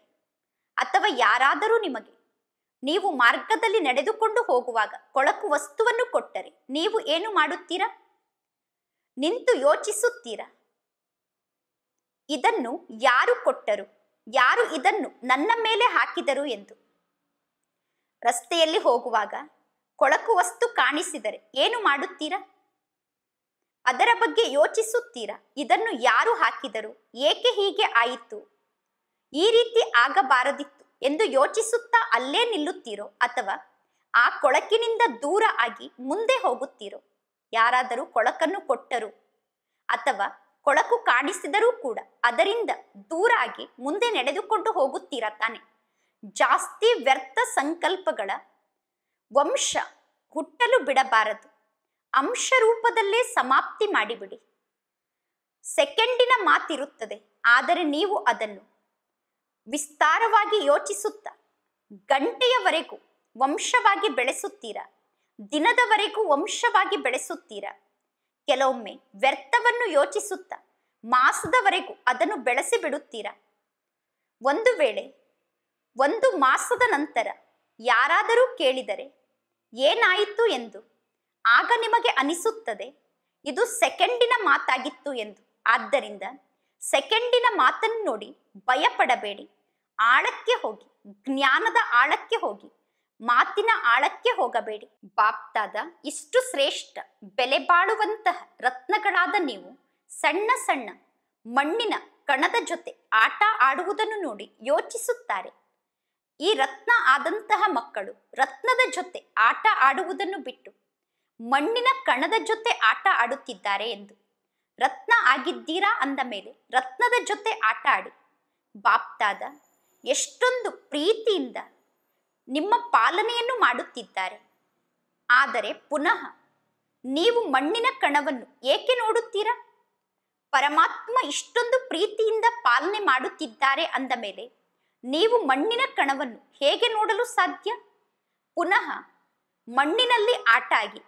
ಅಥವಾ ಯಾರಾದರೂ ನಿಮಗೆ ನೀವು ಮಾರ್ಗದಲ್ಲಿ ನಡೆದುಕೊಂಡು ಹೋಗುವಾಗ ಕೊಳಕು ವಸ್ತುವನ್ನು ಕೊಟ್ಟರೆ ನೀವು ಏನು ಮಾಡುತ್ತೀರಾ ನಿಂತು ಯೋಚಿಸುತ್ತೀರಾ ಇದನ್ನು ಯಾರು ಕೊಟ್ಟರು ಯಾರು ಇದನ್ನು ನನ್ನ ಮೇಲೆ ಹಾಕಿದರು ಎಂದು ರಸ್ತೆಯಲ್ಲಿ ಹೋಗುವಾಗ ಕೊಳಕು ವಸ್ತು ಕಾಣಿಸಿದರೆ ಏನು ಮಾಡುತ್ತೀರಾ ಅದರ ಬಗ್ಗೆ ಯೋಚಿಸುತ್ತೀರಾ ಇದನ್ನು ಯಾರು ಹಾಕಿದರು ಏಕೆ ಹೀಗೆ ಆಯಿತು ಈ ರೀತಿ ಆಗಬಾರದಿತ್ತು ಎಂದು ಯೋಚಿಸುತ್ತಾ ಅಲ್ಲೇ ನಿಲ್ಲುತ್ತೀರೋ ಅಥವಾ ಆ ಕೊಳಕಿನಿಂದ ದೂರ ಆಗಿ ಮುಂದೆ ಹೋಗುತ್ತೀರೋ ಯಾರಾದರೂ ಕೊಳಕನ್ನು ಕೊಟ್ಟರು ಅಥವಾ ಕೊಳಕು ಕಾಣಿಸಿದರೂ ಕೂಡ ಅದರಿಂದ ದೂರ ಆಗಿ ಮುಂದೆ ನಡೆದುಕೊಂಡು ಹೋಗುತ್ತೀರಾ ತಾನೆ ಜಾಸ್ತಿ ವ್ಯರ್ಥ ಸಂಕಲ್ಪಗಳ ವಂಶ ಹುಟ್ಟಲು ಬಿಡಬಾರದು ಅಂಶ ರೂಪದಲ್ಲೇ ಸಮಾಪ್ತಿ ಮಾಡಿಬಿಡಿ ಸೆಕೆಂಡಿನ ಮಾತಿರುತ್ತದೆ ಆದರೆ ನೀವು ಅದನ್ನು ವಿಸ್ತಾರವಾಗಿ ಯೋಚಿಸುತ್ತ ಗಂಟೆಯವರೆಗೂ ವಂಶವಾಗಿ ಬೆಳೆಸುತ್ತೀರಾ ದಿನದವರೆಗೂ ವಂಶವಾಗಿ ಬೆಳೆಸುತ್ತೀರಾ ಕೆಲವೊಮ್ಮೆ ವ್ಯರ್ಥವನ್ನು ಯೋಚಿಸುತ್ತ ಮಾಸದವರೆಗೂ ಅದನ್ನು ಬೆಳೆಸಿ ಬಿಡುತ್ತೀರಾ ಒಂದು ವೇಳೆ ಒಂದು ಮಾಸದ ನಂತರ ಯಾರಾದರೂ ಕೇಳಿದರೆ ಏನಾಯಿತು ಎಂದು ಆಗ ನಿಮಗೆ ಅನಿಸುತ್ತದೆ ಇದು ಸೆಕೆಂಡಿನ ಮಾತಾಗಿತ್ತು ಎಂದು ಆದ್ದರಿಂದ ಸೆಕೆಂಡಿನ ಮಾತನ್ನು ನೋಡಿ ಭಯಪಡಬೇಡಿ ಆಳಕ್ಕೆ ಹೋಗಿ ಜ್ಞಾನದ ಆಳಕ್ಕೆ ಹೋಗಿ ಮಾತಿನ ಆಳಕ್ಕೆ ಹೋಗಬೇಡಿ ಬಾಪ್ತಾದ ಇಷ್ಟು ಶ್ರೇಷ್ಠ ಬೆಲೆ ಬಾಳುವಂತಹ ರತ್ನಗಳಾದ ನೀವು ಸಣ್ಣ ಸಣ್ಣ ಮಣ್ಣಿನ ಕಣದ ಜೊತೆ ಆಟ ಆಡುವುದನ್ನು ನೋಡಿ ಯೋಚಿಸುತ್ತಾರೆ ಈ ರತ್ನ ಆದಂತಹ ಮಕ್ಕಳು ರತ್ನದ ಜೊತೆ ಆಟ ಆಡುವುದನ್ನು ಬಿಟ್ಟು ಮಣ್ಣಿನ ಕಣದ ಜೊತೆ ಆಟ ಆಡುತ್ತಿದ್ದಾರೆ ಎಂದು ರತ್ನ ಆಗಿದ್ದೀರಾ ಅಂದ ಮೇಲೆ ರತ್ನದ ಜೊತೆ ಆಟ ಆಡಿ ಬಾಪ್ತಾದ ಎಷ್ಟೊಂದು ಪ್ರೀತಿಯಿಂದ ನಿಮ್ಮ ಪಾಲನೆಯನ್ನು ಮಾಡುತ್ತಿದ್ದಾರೆ ಆದರೆ ಪುನಃ ನೀವು ಮಣ್ಣಿನ ಕಣವನ್ನು ಏಕೆ ನೋಡುತ್ತೀರಾ ಪರಮಾತ್ಮ ಇಷ್ಟೊಂದು ಪ್ರೀತಿಯಿಂದ ಪಾಲನೆ ಮಾಡುತ್ತಿದ್ದಾರೆ ಅಂದ ಮೇಲೆ ನೀವು ಮಣ್ಣಿನ ಕಣವನ್ನು ಹೇಗೆ ನೋಡಲು ಸಾಧ್ಯ ಪುನಃ ಮಣ್ಣಿನಲ್ಲಿ ಆಟಾಗಿ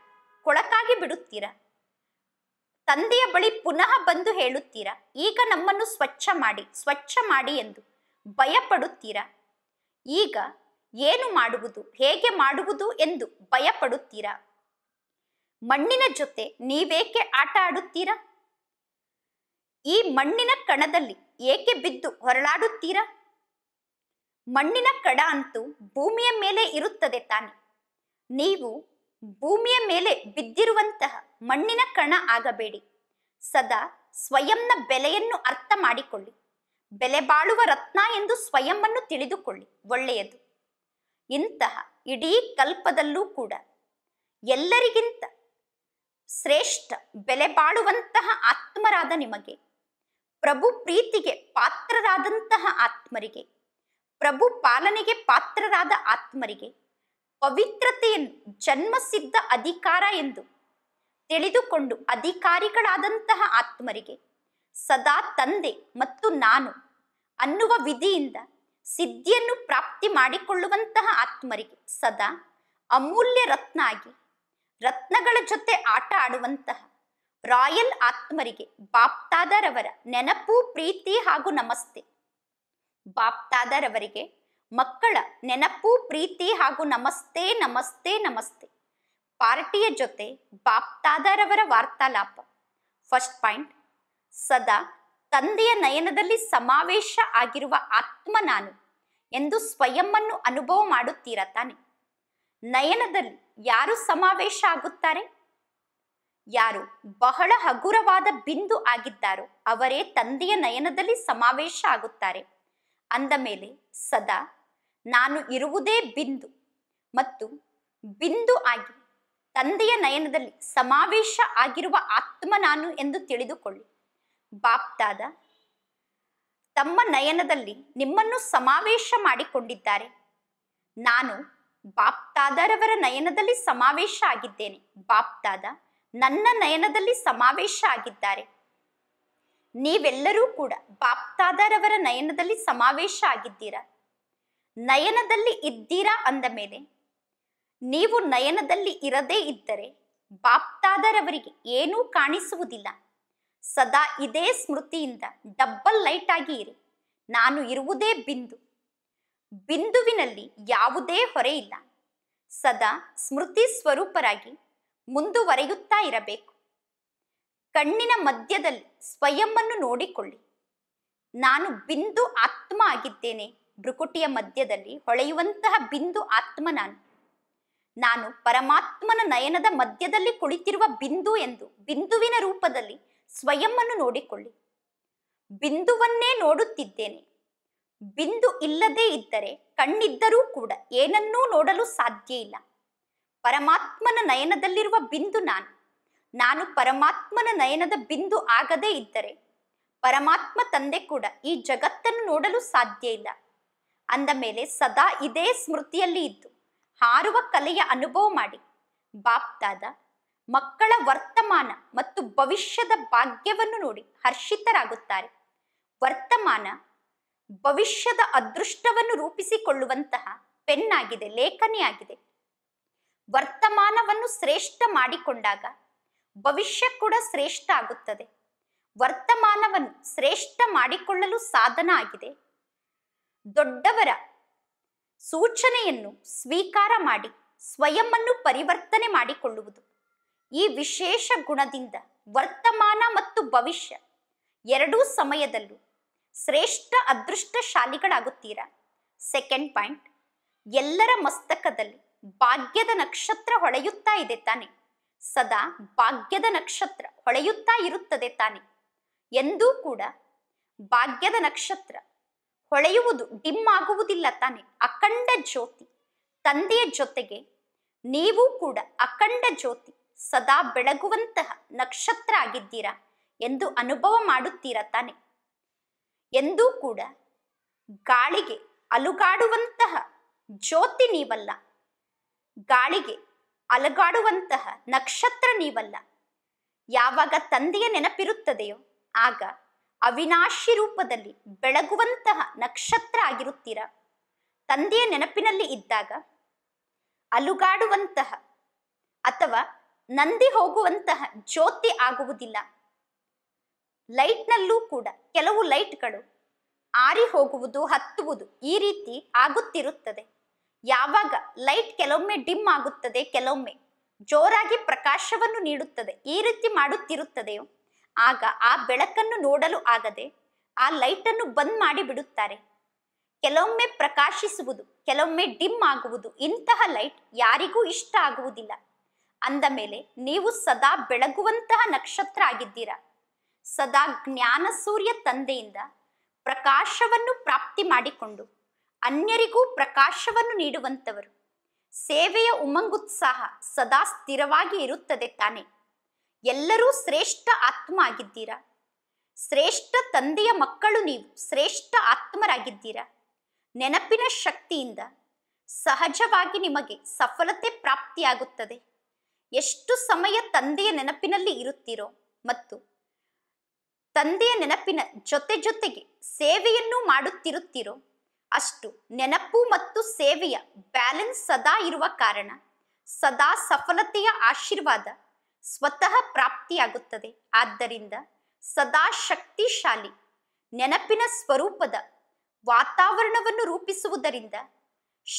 ಕೊಳಕಾಗಿ ಬಿಡುತ್ತೀರಾ ತಂದೆಯ ಬಳಿ ಪುನಃ ಬಂದು ಹೇಳುತ್ತೀರಾ ಈಗ ನಮ್ಮನ್ನು ಸ್ವಚ್ಛ ಮಾಡಿ ಸ್ವಚ್ಛ ಮಾಡಿ ಎಂದು ಭಯಪಡುತ್ತೀರಾ ಈಗ ಏನು ಮಾಡುವುದು ಹೇಗೆ ಮಾಡುವುದು ಎಂದು ಭಯಪಡುತ್ತೀರಾ ಮಣ್ಣಿನ ಜೊತೆ ನೀವೇಕೆ ಆಟ ಆಡುತ್ತೀರಾ ಈ ಮಣ್ಣಿನ ಕಣದಲ್ಲಿ ಏಕೆ ಬಿದ್ದು ಹೊರಳಾಡುತ್ತೀರಾ ಮಣ್ಣಿನ ಕಡ ಅಂತೂ ಭೂಮಿಯ ಮೇಲೆ ಇರುತ್ತದೆ ತಾನೆ ನೀವು ಭೂಮಿಯ ಮೇಲೆ ಬಿದ್ದಿರುವಂತಹ ಮಣ್ಣಿನ ಕಣ ಆಗಬೇಡಿ ಸದಾ ಸ್ವಯಂನ ಬೆಲೆಯನ್ನು ಅರ್ಥ ಮಾಡಿಕೊಳ್ಳಿ ಬೆಲೆ ಬಾಳುವ ರತ್ನ ಎಂದು ಸ್ವಯಂವನ್ನು ತಿಳಿದುಕೊಳ್ಳಿ ಒಳ್ಳೆಯದು ಇಂತಹ ಇಡೀ ಕಲ್ಪದಲ್ಲೂ ಕೂಡ ಎಲ್ಲರಿಗಿಂತ ಶ್ರೇಷ್ಠ ಬೆಲೆ ಬಾಳುವಂತಹ ಆತ್ಮರಾದ ನಿಮಗೆ ಪ್ರಭು ಪ್ರೀತಿಗೆ ಪಾತ್ರರಾದಂತಹ ಆತ್ಮರಿಗೆ ಪ್ರಭು ಪಾಲನೆಗೆ ಪಾತ್ರರಾದ ಆತ್ಮರಿಗೆ ಪವಿತ್ರತೆಯನ್ನು ಜನ್ಮಸಿದ್ಧ ಅಧಿಕಾರ ಎಂದು ತಿಳಿದುಕೊಂಡು ಅಧಿಕಾರಿಗಳಾದಂತಹ ಆತ್ಮರಿಗೆ ಸದಾ ತಂದೆ ಮತ್ತು ನಾನು ಅನ್ನುವ ವಿಧಿಯಿಂದ ಸಿದ್ಧಿಯನ್ನು ಪ್ರಾಪ್ತಿ ಮಾಡಿಕೊಳ್ಳುವಂತಹ ಆತ್ಮರಿಗೆ ಸದಾ ಅಮೂಲ್ಯ ರತ್ನ ಆಗಿ ರತ್ನಗಳ ಜೊತೆ ಆಟ ಆಡುವಂತಹ ರಾಯಲ್ ಆತ್ಮರಿಗೆ ಬಾಪ್ತಾದರವರ ನೆನಪು ಪ್ರೀತಿ ಹಾಗೂ ನಮಸ್ತೆ ಬಾಪ್ತಾದರವರಿಗೆ ಮಕ್ಕಳ ನೆನಪು ಪ್ರೀತಿ ಹಾಗೂ ನಮಸ್ತೆ ನಮಸ್ತೆ ನಮಸ್ತೆ ಪಾರ್ಟಿಯ ಜೊತೆ ಬಾಪ್ತಾದರವರ ವಾರ್ತಾಲಾಪ ಫಸ್ಟ್ ಪಾಯಿಂಟ್ ಸದಾ ತಂದೆಯ ನಯನದಲ್ಲಿ ಸಮಾವೇಶ ಆಗಿರುವ ಆತ್ಮ ನಾನು ಎಂದು ಸ್ವಯಂನ್ನು ಅನುಭವ ಮಾಡುತ್ತೀರ ತಾನೆ ನಯನದಲ್ಲಿ ಯಾರು ಸಮಾವೇಶ ಆಗುತ್ತಾರೆ ಯಾರು ಬಹಳ ಹಗುರವಾದ ಬಿಂದು ಆಗಿದ್ದಾರೋ ಅವರೇ ತಂದೆಯ ನಯನದಲ್ಲಿ ಸಮಾವೇಶ ಆಗುತ್ತಾರೆ ಅಂದ ಮೇಲೆ ಸದಾ ನಾನು ಇರುವುದೇ ಬಿಂದು ಮತ್ತು ಬಿಂದು ಆಗಿ ತಂದೆಯ ನಯನದಲ್ಲಿ ಸಮಾವೇಶ ಆಗಿರುವ ಆತ್ಮ ನಾನು ಎಂದು ತಿಳಿದುಕೊಳ್ಳಿ ಬಾಪ್ದಾದ ತಮ್ಮ ನಯನದಲ್ಲಿ ನಿಮ್ಮನ್ನು ಸಮಾವೇಶ ಮಾಡಿಕೊಂಡಿದ್ದಾರೆ ನಾನು ಬಾಪ್ತಾದರವರ ನಯನದಲ್ಲಿ ಸಮಾವೇಶ ಆಗಿದ್ದೇನೆ ಬಾಪ್ತಾದ ನನ್ನ ನಯನದಲ್ಲಿ ಸಮಾವೇಶ ಆಗಿದ್ದಾರೆ ನೀವೆಲ್ಲರೂ ಕೂಡ ಬಾಪ್ತಾದರವರ ನಯನದಲ್ಲಿ ಸಮಾವೇಶ ಆಗಿದ್ದೀರಾ ನಯನದಲ್ಲಿ ಇದ್ದೀರಾ ಅಂದ ಮೇಲೆ ನೀವು ನಯನದಲ್ಲಿ ಇರದೇ ಇದ್ದರೆ ಬಾಪ್ತಾದರವರಿಗೆ ಏನೂ ಕಾಣಿಸುವುದಿಲ್ಲ ಸದಾ ಇದೇ ಸ್ಮೃತಿಯಿಂದ ಡಬ್ಬಲ್ ಲೈಟ್ ಆಗಿ ಇರಿ ನಾನು ಇರುವುದೇ ಬಿಂದು ಬಿಂದುವಿನಲ್ಲಿ ಯಾವುದೇ ಹೊರೆ ಇಲ್ಲ ಸದಾ ಸ್ಮೃತಿ ಸ್ವರೂಪರಾಗಿ ಮುಂದುವರೆಯುತ್ತಾ ಇರಬೇಕು ಕಣ್ಣಿನ ಮಧ್ಯದಲ್ಲಿ ಸ್ವಯಂ ನೋಡಿಕೊಳ್ಳಿ ನಾನು ಬಿಂದು ಆತ್ಮ ಆಗಿದ್ದೇನೆ ಭ್ರುಕುಟಿಯ ಮಧ್ಯದಲ್ಲಿ ಹೊಳೆಯುವಂತಹ ಬಿಂದು ಆತ್ಮ ನಾನು ನಾನು ಪರಮಾತ್ಮನ ನಯನದ ಮಧ್ಯದಲ್ಲಿ ಕುಳಿತಿರುವ ಬಿಂದು ಎಂದು ಬಿಂದುವಿನ ರೂಪದಲ್ಲಿ ಸ್ವಯಂ ನೋಡಿಕೊಳ್ಳಿ ಬಿಂದುವನ್ನೇ ನೋಡುತ್ತಿದ್ದೇನೆ ಬಿಂದು ಇಲ್ಲದೇ ಇದ್ದರೆ ಕಣ್ಣಿದ್ದರೂ ಕೂಡ ಏನನ್ನೂ ನೋಡಲು ಸಾಧ್ಯ ಇಲ್ಲ ಪರಮಾತ್ಮನ ನಯನದಲ್ಲಿರುವ ಬಿಂದು ನಾನು ನಾನು ಪರಮಾತ್ಮನ ನಯನದ ಬಿಂದು ಆಗದೇ ಇದ್ದರೆ ಪರಮಾತ್ಮ ತಂದೆ ಕೂಡ ಈ ಜಗತ್ತನ್ನು ನೋಡಲು ಸಾಧ್ಯ ಇಲ್ಲ ಅಂದ ಮೇಲೆ ಸದಾ ಇದೇ ಸ್ಮೃತಿಯಲ್ಲಿ ಇದ್ದು ಹಾರುವ ಕಲೆಯ ಅನುಭವ ಮಾಡಿ ಬಾಪ್ತಾದ ಮಕ್ಕಳ ವರ್ತಮಾನ ಮತ್ತು ಭವಿಷ್ಯದ ಭಾಗ್ಯವನ್ನು ನೋಡಿ ಹರ್ಷಿತರಾಗುತ್ತಾರೆ ವರ್ತಮಾನ ಭವಿಷ್ಯದ ಅದೃಷ್ಟವನ್ನು ರೂಪಿಸಿಕೊಳ್ಳುವಂತಹ ಪೆನ್ ಆಗಿದೆ ಲೇಖನಿಯಾಗಿದೆ ವರ್ತಮಾನವನ್ನು ಶ್ರೇಷ್ಠ ಮಾಡಿಕೊಂಡಾಗ ಭವಿಷ್ಯ ಕೂಡ ಶ್ರೇಷ್ಠ ಆಗುತ್ತದೆ ವರ್ತಮಾನವನ್ನು ಶ್ರೇಷ್ಠ ಮಾಡಿಕೊಳ್ಳಲು ಸಾಧನ ಆಗಿದೆ ದೊಡ್ಡವರ ಸೂಚನೆಯನ್ನು ಸ್ವೀಕಾರ ಮಾಡಿ ಸ್ವಯಂ ಪರಿವರ್ತನೆ ಮಾಡಿಕೊಳ್ಳುವುದು ಈ ವಿಶೇಷ ಗುಣದಿಂದ ವರ್ತಮಾನ ಮತ್ತು ಭವಿಷ್ಯ ಎರಡೂ ಸಮಯದಲ್ಲೂ ಶ್ರೇಷ್ಠ ಅದೃಷ್ಟ ಶಾಲಿಗಳಾಗುತ್ತೀರಾ ಸೆಕೆಂಡ್ ಪಾಯಿಂಟ್ ಎಲ್ಲರ ಮಸ್ತಕದಲ್ಲಿ ಭಾಗ್ಯದ ನಕ್ಷತ್ರ ಹೊಳೆಯುತ್ತಾ ಇದೆ ತಾನೆ ಸದಾ ಭಾಗ್ಯದ ನಕ್ಷತ್ರ ಹೊಳೆಯುತ್ತಾ ಇರುತ್ತದೆ ತಾನೆ ಎಂದೂ ಕೂಡ ಭಾಗ್ಯದ ನಕ್ಷತ್ರ ಹೊಳೆಯುವುದು ಡಿಮ್ ಆಗುವುದಿಲ್ಲ ತಾನೆ ಅಖಂಡ ಜ್ಯೋತಿ ತಂದೆಯ ಜೊತೆಗೆ ನೀವು ಕೂಡ ಅಖಂಡ ಜ್ಯೋತಿ ಸದಾ ಬೆಳಗುವಂತಹ ನಕ್ಷತ್ರ ಆಗಿದ್ದೀರಾ ಎಂದು ಅನುಭವ ಮಾಡುತ್ತೀರಾ ತಾನೆ ಎಂದೂ ಕೂಡ ಗಾಳಿಗೆ ಅಲುಗಾಡುವಂತಹ ಜ್ಯೋತಿ ನೀವಲ್ಲ ಗಾಳಿಗೆ ಅಲುಗಾಡುವಂತಹ ನಕ್ಷತ್ರ ನೀವಲ್ಲ ಯಾವಾಗ ತಂದೆಯ ನೆನಪಿರುತ್ತದೆಯೋ ಆಗ ಅವಿನಾಶಿ ರೂಪದಲ್ಲಿ ಬೆಳಗುವಂತಹ ನಕ್ಷತ್ರ ಆಗಿರುತ್ತೀರಾ ತಂದೆಯ ನೆನಪಿನಲ್ಲಿ ಇದ್ದಾಗ ಅಲುಗಾಡುವಂತಹ ಅಥವಾ ನಂದಿ ಹೋಗುವಂತಹ ಜ್ಯೋತಿ ಆಗುವುದಿಲ್ಲ ಲೈಟ್ನಲ್ಲೂ ಕೂಡ ಕೆಲವು ಲೈಟ್ಗಳು ಆರಿ ಹೋಗುವುದು ಹತ್ತುವುದು ಈ ರೀತಿ ಆಗುತ್ತಿರುತ್ತದೆ ಯಾವಾಗ ಲೈಟ್ ಕೆಲವೊಮ್ಮೆ ಡಿಮ್ ಆಗುತ್ತದೆ ಕೆಲವೊಮ್ಮೆ ಜೋರಾಗಿ ಪ್ರಕಾಶವನ್ನು ನೀಡುತ್ತದೆ ಈ ರೀತಿ ಮಾಡುತ್ತಿರುತ್ತದೆಯೋ ಆಗ ಆ ಬೆಳಕನ್ನು ನೋಡಲು ಆಗದೆ ಆ ಲೈಟನ್ನು ಬಂದ್ ಮಾಡಿ ಬಿಡುತ್ತಾರೆ ಕೆಲವೊಮ್ಮೆ ಪ್ರಕಾಶಿಸುವುದು ಕೆಲವೊಮ್ಮೆ ಡಿಮ್ ಆಗುವುದು ಇಂತಹ ಲೈಟ್ ಯಾರಿಗೂ ಇಷ್ಟ ಆಗುವುದಿಲ್ಲ ಅಂದ ಮೇಲೆ ನೀವು ಸದಾ ಬೆಳಗುವಂತಹ ನಕ್ಷತ್ರ ಆಗಿದ್ದೀರಾ ಸದಾ ಜ್ಞಾನ ಸೂರ್ಯ ತಂದೆಯಿಂದ ಪ್ರಕಾಶವನ್ನು ಪ್ರಾಪ್ತಿ ಮಾಡಿಕೊಂಡು ಅನ್ಯರಿಗೂ ಪ್ರಕಾಶವನ್ನು ನೀಡುವಂಥವರು ಸೇವೆಯ ಉಮಂಗುತ್ಸಾಹ ಸದಾ ಸ್ಥಿರವಾಗಿ ಇರುತ್ತದೆ ತಾನೆ ಎಲ್ಲರೂ ಶ್ರೇಷ್ಠ ಆತ್ಮ ಆಗಿದ್ದೀರಾ ಶ್ರೇಷ್ಠ ತಂದೆಯ ಮಕ್ಕಳು ನೀವು ಶ್ರೇಷ್ಠ ಆತ್ಮರಾಗಿದ್ದೀರಾ ನೆನಪಿನ ಶಕ್ತಿಯಿಂದ ಸಹಜವಾಗಿ ನಿಮಗೆ ಸಫಲತೆ ಪ್ರಾಪ್ತಿಯಾಗುತ್ತದೆ ಎಷ್ಟು ಸಮಯ ತಂದೆಯ ನೆನಪಿನಲ್ಲಿ ಇರುತ್ತೀರೋ ಮತ್ತು ತಂದೆಯ ನೆನಪಿನ ಜೊತೆ ಜೊತೆಗೆ ಸೇವೆಯನ್ನು ಮಾಡುತ್ತಿರುತ್ತೀರೋ ಅಷ್ಟು ನೆನಪು ಮತ್ತು ಸೇವೆಯ ಬ್ಯಾಲೆನ್ಸ್ ಸದಾ ಇರುವ ಕಾರಣ ಸದಾ ಸಫಲತೆಯ ಆಶೀರ್ವಾದ ಸ್ವತಃ ಪ್ರಾಪ್ತಿಯಾಗುತ್ತದೆ ಆದ್ದರಿಂದ ಸದಾ ಶಕ್ತಿಶಾಲಿ ನೆನಪಿನ ಸ್ವರೂಪದ ವಾತಾವರಣವನ್ನು ರೂಪಿಸುವುದರಿಂದ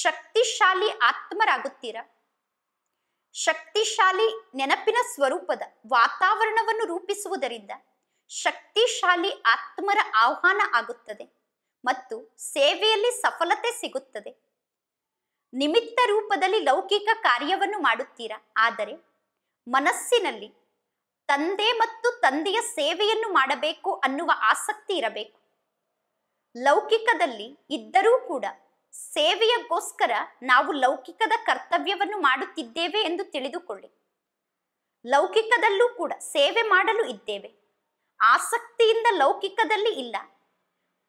ಶಕ್ತಿಶಾಲಿ ಆತ್ಮರಾಗುತ್ತೀರಾ ಶಕ್ತಿಶಾಲಿ ನೆನಪಿನ ಸ್ವರೂಪದ ವಾತಾವರಣವನ್ನು ರೂಪಿಸುವುದರಿಂದ ಶಕ್ತಿಶಾಲಿ ಆತ್ಮರ ಆಹ್ವಾನ ಆಗುತ್ತದೆ ಮತ್ತು ಸೇವೆಯಲ್ಲಿ ಸಫಲತೆ ಸಿಗುತ್ತದೆ ನಿಮಿತ್ತ ರೂಪದಲ್ಲಿ ಲೌಕಿಕ ಕಾರ್ಯವನ್ನು ಮಾಡುತ್ತೀರಾ ಆದರೆ ಮನಸ್ಸಿನಲ್ಲಿ ತಂದೆ ಮತ್ತು ತಂದೆಯ ಸೇವೆಯನ್ನು ಮಾಡಬೇಕು ಅನ್ನುವ ಆಸಕ್ತಿ ಇರಬೇಕು ಲೌಕಿಕದಲ್ಲಿ ಇದ್ದರೂ ಕೂಡ ಸೇವೆಯಗೋಸ್ಕರ ನಾವು ಲೌಕಿಕದ ಕರ್ತವ್ಯವನ್ನು ಮಾಡುತ್ತಿದ್ದೇವೆ ಎಂದು ತಿಳಿದುಕೊಳ್ಳಿ ಲೌಕಿಕದಲ್ಲೂ ಕೂಡ ಸೇವೆ ಮಾಡಲು ಇದ್ದೇವೆ ಆಸಕ್ತಿಯಿಂದ ಲೌಕಿಕದಲ್ಲಿ ಇಲ್ಲ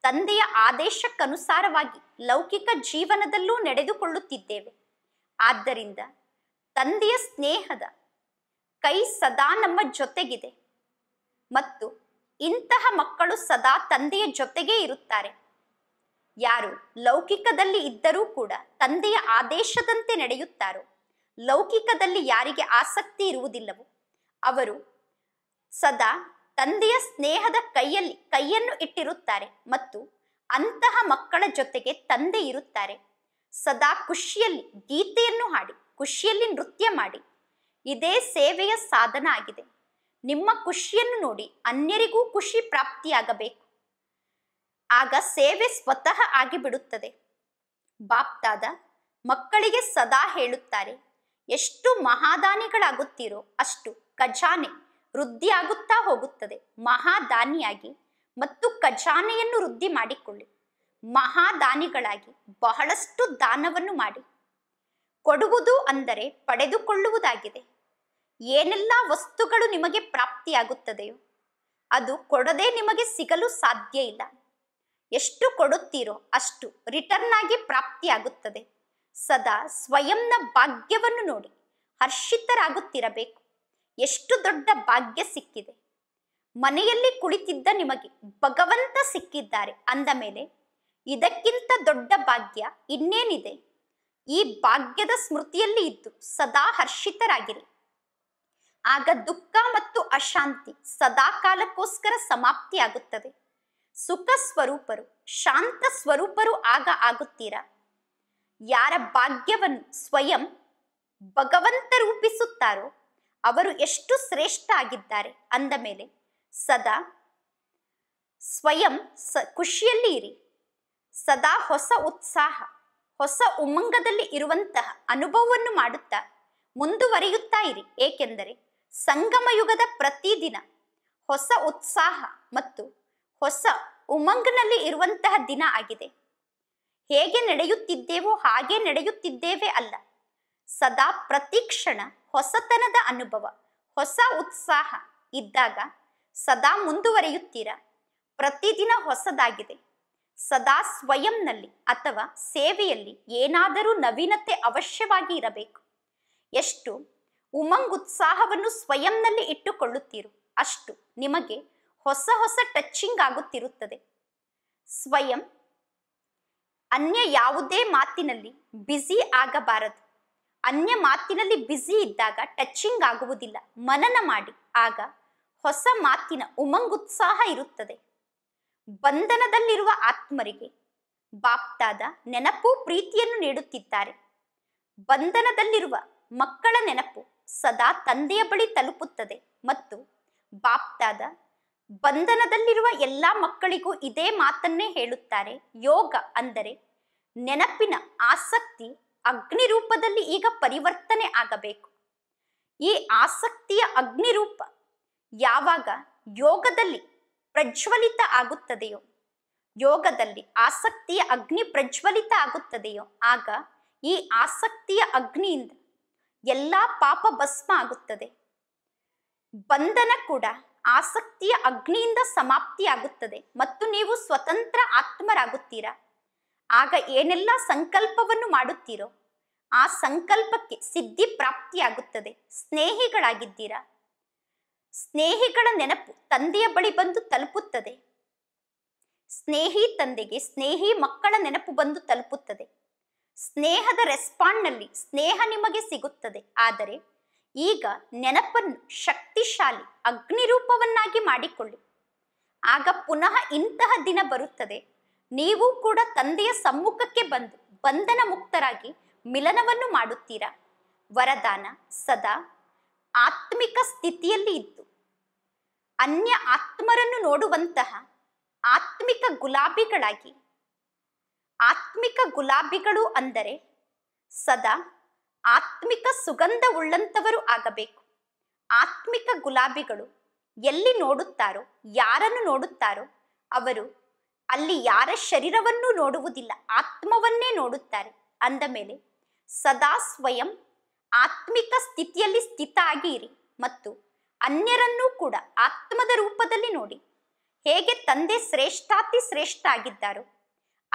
ತಂದೆಯ ಆದೇಶಕ್ಕನುಸಾರವಾಗಿ ಲೌಕಿಕ ಜೀವನದಲ್ಲೂ ನಡೆದುಕೊಳ್ಳುತ್ತಿದ್ದೇವೆ ಆದ್ದರಿಂದ ತಂದೆಯ ಸ್ನೇಹದ ಕೈ ಸದಾ ನಮ್ಮ ಜೊತೆಗಿದೆ ಮತ್ತು ಇಂತಹ ಮಕ್ಕಳು ಸದಾ ತಂದೆಯ ಜೊತೆಗೇ ಇರುತ್ತಾರೆ ಯಾರು ಲೌಕಿಕದಲ್ಲಿ ಇದ್ದರೂ ಕೂಡ ತಂದೆಯ ಆದೇಶದಂತೆ ನಡೆಯುತ್ತಾರೋ ಲೌಕಿಕದಲ್ಲಿ ಯಾರಿಗೆ ಆಸಕ್ತಿ ಇರುವುದಿಲ್ಲವೋ ಅವರು ಸದಾ ತಂದೆಯ ಸ್ನೇಹದ ಕೈಯಲ್ಲಿ ಕೈಯನ್ನು ಇಟ್ಟಿರುತ್ತಾರೆ ಮತ್ತು ಅಂತಹ ಮಕ್ಕಳ ಜೊತೆಗೆ ತಂದೆ ಇರುತ್ತಾರೆ ಸದಾ ಖುಷಿಯಲ್ಲಿ ಗೀತೆಯನ್ನು ಹಾಡಿ ಖುಷಿಯಲ್ಲಿ ನೃತ್ಯ ಮಾಡಿ ಇದೇ ಸೇವೆಯ ಸಾಧನ ಆಗಿದೆ ನಿಮ್ಮ ಖುಷಿಯನ್ನು ನೋಡಿ ಅನ್ಯರಿಗೂ ಖುಷಿ ಪ್ರಾಪ್ತಿಯಾಗಬೇಕು ಆಗ ಸೇವೆ ಸ್ವತಃ ಆಗಿಬಿಡುತ್ತದೆ ಬಾಪ್ತಾದ ಮಕ್ಕಳಿಗೆ ಸದಾ ಹೇಳುತ್ತಾರೆ ಎಷ್ಟು ಮಹಾದಾನಿಗಳಾಗುತ್ತೀರೋ ಅಷ್ಟು ಖಜಾನೆ ವೃದ್ಧಿಯಾಗುತ್ತಾ ಹೋಗುತ್ತದೆ ಮಹಾದಾನಿಯಾಗಿ ಮತ್ತು ಖಜಾನೆಯನ್ನು ವೃದ್ಧಿ ಮಾಡಿಕೊಳ್ಳಿ ಮಹಾದಾನಿಗಳಾಗಿ ಬಹಳಷ್ಟು ದಾನವನ್ನು ಮಾಡಿ ಕೊಡುವುದು ಅಂದರೆ ಪಡೆದುಕೊಳ್ಳುವುದಾಗಿದೆ ಏನೆಲ್ಲ ವಸ್ತುಗಳು ನಿಮಗೆ ಪ್ರಾಪ್ತಿಯಾಗುತ್ತದೆಯೋ ಅದು ಕೊಡದೆ ನಿಮಗೆ ಸಿಗಲು ಸಾಧ್ಯ ಇಲ್ಲ ಎಷ್ಟು ಕೊಡುತ್ತೀರೋ ಅಷ್ಟು ರಿಟರ್ನ್ ಆಗಿ ಪ್ರಾಪ್ತಿಯಾಗುತ್ತದೆ ಸದಾ ಸ್ವಯಂನ ಭಾಗ್ಯವನ್ನು ನೋಡಿ ಹರ್ಷಿತರಾಗುತ್ತಿರಬೇಕು ಎಷ್ಟು ದೊಡ್ಡ ಭಾಗ್ಯ ಸಿಕ್ಕಿದೆ ಮನೆಯಲ್ಲಿ ಕುಳಿತಿದ್ದ ನಿಮಗೆ ಭಗವಂತ ಸಿಕ್ಕಿದ್ದಾರೆ ಅಂದ ಮೇಲೆ ಇದಕ್ಕಿಂತ ದೊಡ್ಡ ಭಾಗ್ಯ ಇನ್ನೇನಿದೆ ಈ ಭಾಗ್ಯದ ಸ್ಮೃತಿಯಲ್ಲಿ ಇದ್ದು ಸದಾ ಹರ್ಷಿತರಾಗಿರಿ ಆಗ ದುಃಖ ಮತ್ತು ಅಶಾಂತಿ ಸದಾ ಕಾಲಕ್ಕೋಸ್ಕರ ಸಮಾಪ್ತಿಯಾಗುತ್ತದೆ ಸುಖ ಸ್ವರೂಪರು ಶಾಂತ ಸ್ವರೂಪರು ಆಗ ಆಗುತ್ತೀರಾ ಯಾರ ಭಾಗ್ಯವನ್ನು ಸ್ವಯಂ ಭಗವಂತ ರೂಪಿಸುತ್ತಾರೋ ಅವರು ಎಷ್ಟು ಶ್ರೇಷ್ಠ ಆಗಿದ್ದಾರೆ ಅಂದ ಮೇಲೆ ಸದಾ ಸ್ವಯಂ ಸ ಖುಷಿಯಲ್ಲಿ ಇರಿ ಸದಾ ಹೊಸ ಉತ್ಸಾಹ ಹೊಸ ಉಮ್ಮಂಗದಲ್ಲಿ ಇರುವಂತಹ ಅನುಭವವನ್ನು ಮಾಡುತ್ತಾ ಮುಂದುವರಿಯುತ್ತಾ ಇರಿ ಏಕೆಂದರೆ ಸಂಗಮ ಯುಗದ ಪ್ರತಿದಿನ ಹೊಸ ಉತ್ಸಾಹ ಮತ್ತು ಹೊಸ ಉಮಂಗ್ನಲ್ಲಿ ಇರುವಂತಹ ದಿನ ಆಗಿದೆ ಹೇಗೆ ನಡೆಯುತ್ತಿದ್ದೇವೋ ಹಾಗೆ ನಡೆಯುತ್ತಿದ್ದೇವೆ ಅಲ್ಲ ಸದಾ ಪ್ರತಿಕ್ಷಣ ಹೊಸತನದ ಅನುಭವ ಹೊಸ ಉತ್ಸಾಹ ಇದ್ದಾಗ ಸದಾ ಮುಂದುವರಿಯುತ್ತೀರಾ ಪ್ರತಿದಿನ ಹೊಸದಾಗಿದೆ ಸದಾ ಸ್ವಯಂನಲ್ಲಿ ಅಥವಾ ಸೇವೆಯಲ್ಲಿ ಏನಾದರೂ ನವೀನತೆ ಅವಶ್ಯವಾಗಿ ಇರಬೇಕು ಎಷ್ಟು ಉಮಂಗ್ ಉತ್ಸಾಹವನ್ನು ಸ್ವಯಂನಲ್ಲಿ ಇಟ್ಟುಕೊಳ್ಳುತ್ತೀರೋ ಅಷ್ಟು ನಿಮಗೆ ಹೊಸ ಹೊಸ ಟಚ್ಚಿಂಗ್ ಆಗುತ್ತಿರುತ್ತದೆ ಸ್ವಯಂ ಅನ್ಯ ಯಾವುದೇ ಮಾತಿನಲ್ಲಿ ಬ್ಯುಸಿ ಆಗಬಾರದು ಅನ್ಯ ಮಾತಿನಲ್ಲಿ ಬ್ಯುಸಿ ಇದ್ದಾಗ ಟಚ್ಚಿಂಗ್ ಆಗುವುದಿಲ್ಲ ಮನನ ಮಾಡಿ ಆಗ ಹೊಸ ಮಾತಿನ ಉಮಂಗುತ್ಸಾಹ ಇರುತ್ತದೆ ಬಂಧನದಲ್ಲಿರುವ ಆತ್ಮರಿಗೆ ಬಾಪ್ತಾದ ನೆನಪು ಪ್ರೀತಿಯನ್ನು ನೀಡುತ್ತಿದ್ದಾರೆ ಬಂಧನದಲ್ಲಿರುವ ಮಕ್ಕಳ ನೆನಪು ಸದಾ ತಂದೆಯ ಬಳಿ ತಲುಪುತ್ತದೆ ಮತ್ತು ಬಾಪ್ತಾದ ಬಂಧನದಲ್ಲಿರುವ ಎಲ್ಲ ಮಕ್ಕಳಿಗೂ ಇದೇ ಮಾತನ್ನೇ ಹೇಳುತ್ತಾರೆ ಯೋಗ ಅಂದರೆ ನೆನಪಿನ ಆಸಕ್ತಿ ಅಗ್ನಿ ರೂಪದಲ್ಲಿ ಈಗ ಪರಿವರ್ತನೆ ಆಗಬೇಕು ಈ ಆಸಕ್ತಿಯ ಅಗ್ನಿ ರೂಪ ಯಾವಾಗ ಯೋಗದಲ್ಲಿ ಪ್ರಜ್ವಲಿತ ಆಗುತ್ತದೆಯೋ ಯೋಗದಲ್ಲಿ ಆಸಕ್ತಿಯ ಅಗ್ನಿ ಪ್ರಜ್ವಲಿತ ಆಗುತ್ತದೆಯೋ ಆಗ ಈ ಆಸಕ್ತಿಯ ಅಗ್ನಿಯಿಂದ ಎಲ್ಲ ಪಾಪ ಭಸ್ಮ ಆಗುತ್ತದೆ ಬಂಧನ ಕೂಡ ಆಸಕ್ತಿಯ ಅಗ್ನಿಯಿಂದ ಸಮಾಪ್ತಿಯಾಗುತ್ತದೆ ಮತ್ತು ನೀವು ಸ್ವತಂತ್ರ ಆತ್ಮರಾಗುತ್ತೀರಾ ಆಗ ಏನೆಲ್ಲ ಸಂಕಲ್ಪವನ್ನು ಮಾಡುತ್ತೀರೋ ಆ ಸಂಕಲ್ಪಕ್ಕೆ ಸಿದ್ಧಿ ಪ್ರಾಪ್ತಿಯಾಗುತ್ತದೆ ಸ್ನೇಹಿಗಳಾಗಿದ್ದೀರಾ ಸ್ನೇಹಿಗಳ ನೆನಪು ತಂದೆಯ ಬಳಿ ಬಂದು ತಲುಪುತ್ತದೆ ಸ್ನೇಹಿ ತಂದೆಗೆ ಸ್ನೇಹಿ ಮಕ್ಕಳ ನೆನಪು ಬಂದು ತಲುಪುತ್ತದೆ ಸ್ನೇಹದ ರೆಸ್ಪಾಂಡ್ನಲ್ಲಿ ಸ್ನೇಹ ನಿಮಗೆ ಸಿಗುತ್ತದೆ ಆದರೆ ಈಗ ನೆನಪನ್ನು ಶಕ್ತಿಶಾಲಿ ಅಗ್ನಿರೂಪವನ್ನಾಗಿ ಮಾಡಿಕೊಳ್ಳಿ ಆಗ ಪುನಃ ಇಂತಹ ದಿನ ಬರುತ್ತದೆ ನೀವು ಕೂಡ ತಂದೆಯ ಸಮ್ಮುಖಕ್ಕೆ ಬಂದು ಬಂಧನ ಮುಕ್ತರಾಗಿ ಮಿಲನವನ್ನು ಮಾಡುತ್ತೀರಾ ವರದಾನ ಸದಾ ಆತ್ಮಿಕ ಸ್ಥಿತಿಯಲ್ಲಿ ಇತ್ತು ಅನ್ಯ ಆತ್ಮರನ್ನು ನೋಡುವಂತಹ ಆತ್ಮಿಕ ಗುಲಾಬಿಗಳಾಗಿ ಆತ್ಮಿಕ ಗುಲಾಬಿಗಳು ಅಂದರೆ ಸದಾ ಆತ್ಮಿಕ ಸುಗಂಧ ಉಳ್ಳಂತವರು ಆಗಬೇಕು ಆತ್ಮಿಕ ಗುಲಾಬಿಗಳು ಎಲ್ಲಿ ನೋಡುತ್ತಾರೋ ಯಾರನ್ನು ನೋಡುತ್ತಾರೋ ಅವರು ಅಲ್ಲಿ ಯಾರ ಶರೀರವನ್ನು ನೋಡುವುದಿಲ್ಲ ಆತ್ಮವನ್ನೇ ನೋಡುತ್ತಾರೆ ಅಂದ ಮೇಲೆ ಸದಾ ಸ್ವಯಂ ಆತ್ಮಿಕ ಸ್ಥಿತಿಯಲ್ಲಿ ಸ್ಥಿತ ಆಗಿರಿ ಮತ್ತು ಅನ್ಯರನ್ನೂ ಕೂಡ ಆತ್ಮದ ರೂಪದಲ್ಲಿ ನೋಡಿ ಹೇಗೆ ತಂದೆ ಶ್ರೇಷ್ಠಾತಿ ಶ್ರೇಷ್ಠ ಆಗಿದ್ದಾರೋ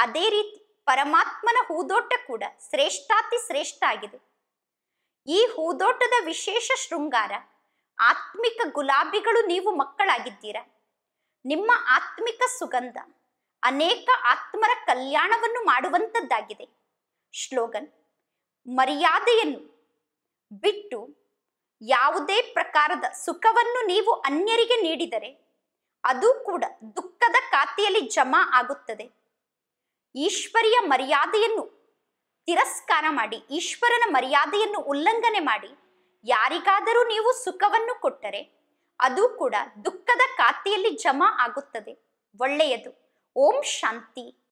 ಅದೇ ರೀತಿ ಪರಮಾತ್ಮನ ಹೂದೋಟ ಕೂಡ ಶ್ರೇಷ್ಠಾತಿ ಶ್ರೇಷ್ಠ ಆಗಿದೆ ಈ ಹೂದೋಟದ ವಿಶೇಷ ಶೃಂಗಾರ ಆತ್ಮಿಕ ಗುಲಾಬಿಗಳು ನೀವು ಮಕ್ಕಳಾಗಿದ್ದೀರಾ ನಿಮ್ಮ ಆತ್ಮಿಕ ಸುಗಂಧ ಅನೇಕ ಆತ್ಮರ ಕಲ್ಯಾಣವನ್ನು ಮಾಡುವಂಥದ್ದಾಗಿದೆ ಶ್ಲೋಗನ್ ಮರ್ಯಾದೆಯನ್ನು ಬಿಟ್ಟು ಯಾವುದೇ ಪ್ರಕಾರದ ಸುಖವನ್ನು ನೀವು ಅನ್ಯರಿಗೆ ನೀಡಿದರೆ ಅದು ಕೂಡ ದುಃಖದ ಖಾತೆಯಲ್ಲಿ ಜಮಾ ಆಗುತ್ತದೆ ಈಶ್ವರಿಯ ಮರ್ಯಾದೆಯನ್ನು ತಿರಸ್ಕಾರ ಮಾಡಿ ಈಶ್ವರನ ಮರ್ಯಾದೆಯನ್ನು ಉಲ್ಲಂಘನೆ ಮಾಡಿ ಯಾರಿಗಾದರೂ ನೀವು ಸುಖವನ್ನು ಕೊಟ್ಟರೆ ಅದು ಕೂಡ ದುಃಖದ ಖಾತೆಯಲ್ಲಿ ಜಮಾ ಆಗುತ್ತದೆ ಒಳ್ಳೆಯದು ಓಂ ಶಾಂತಿ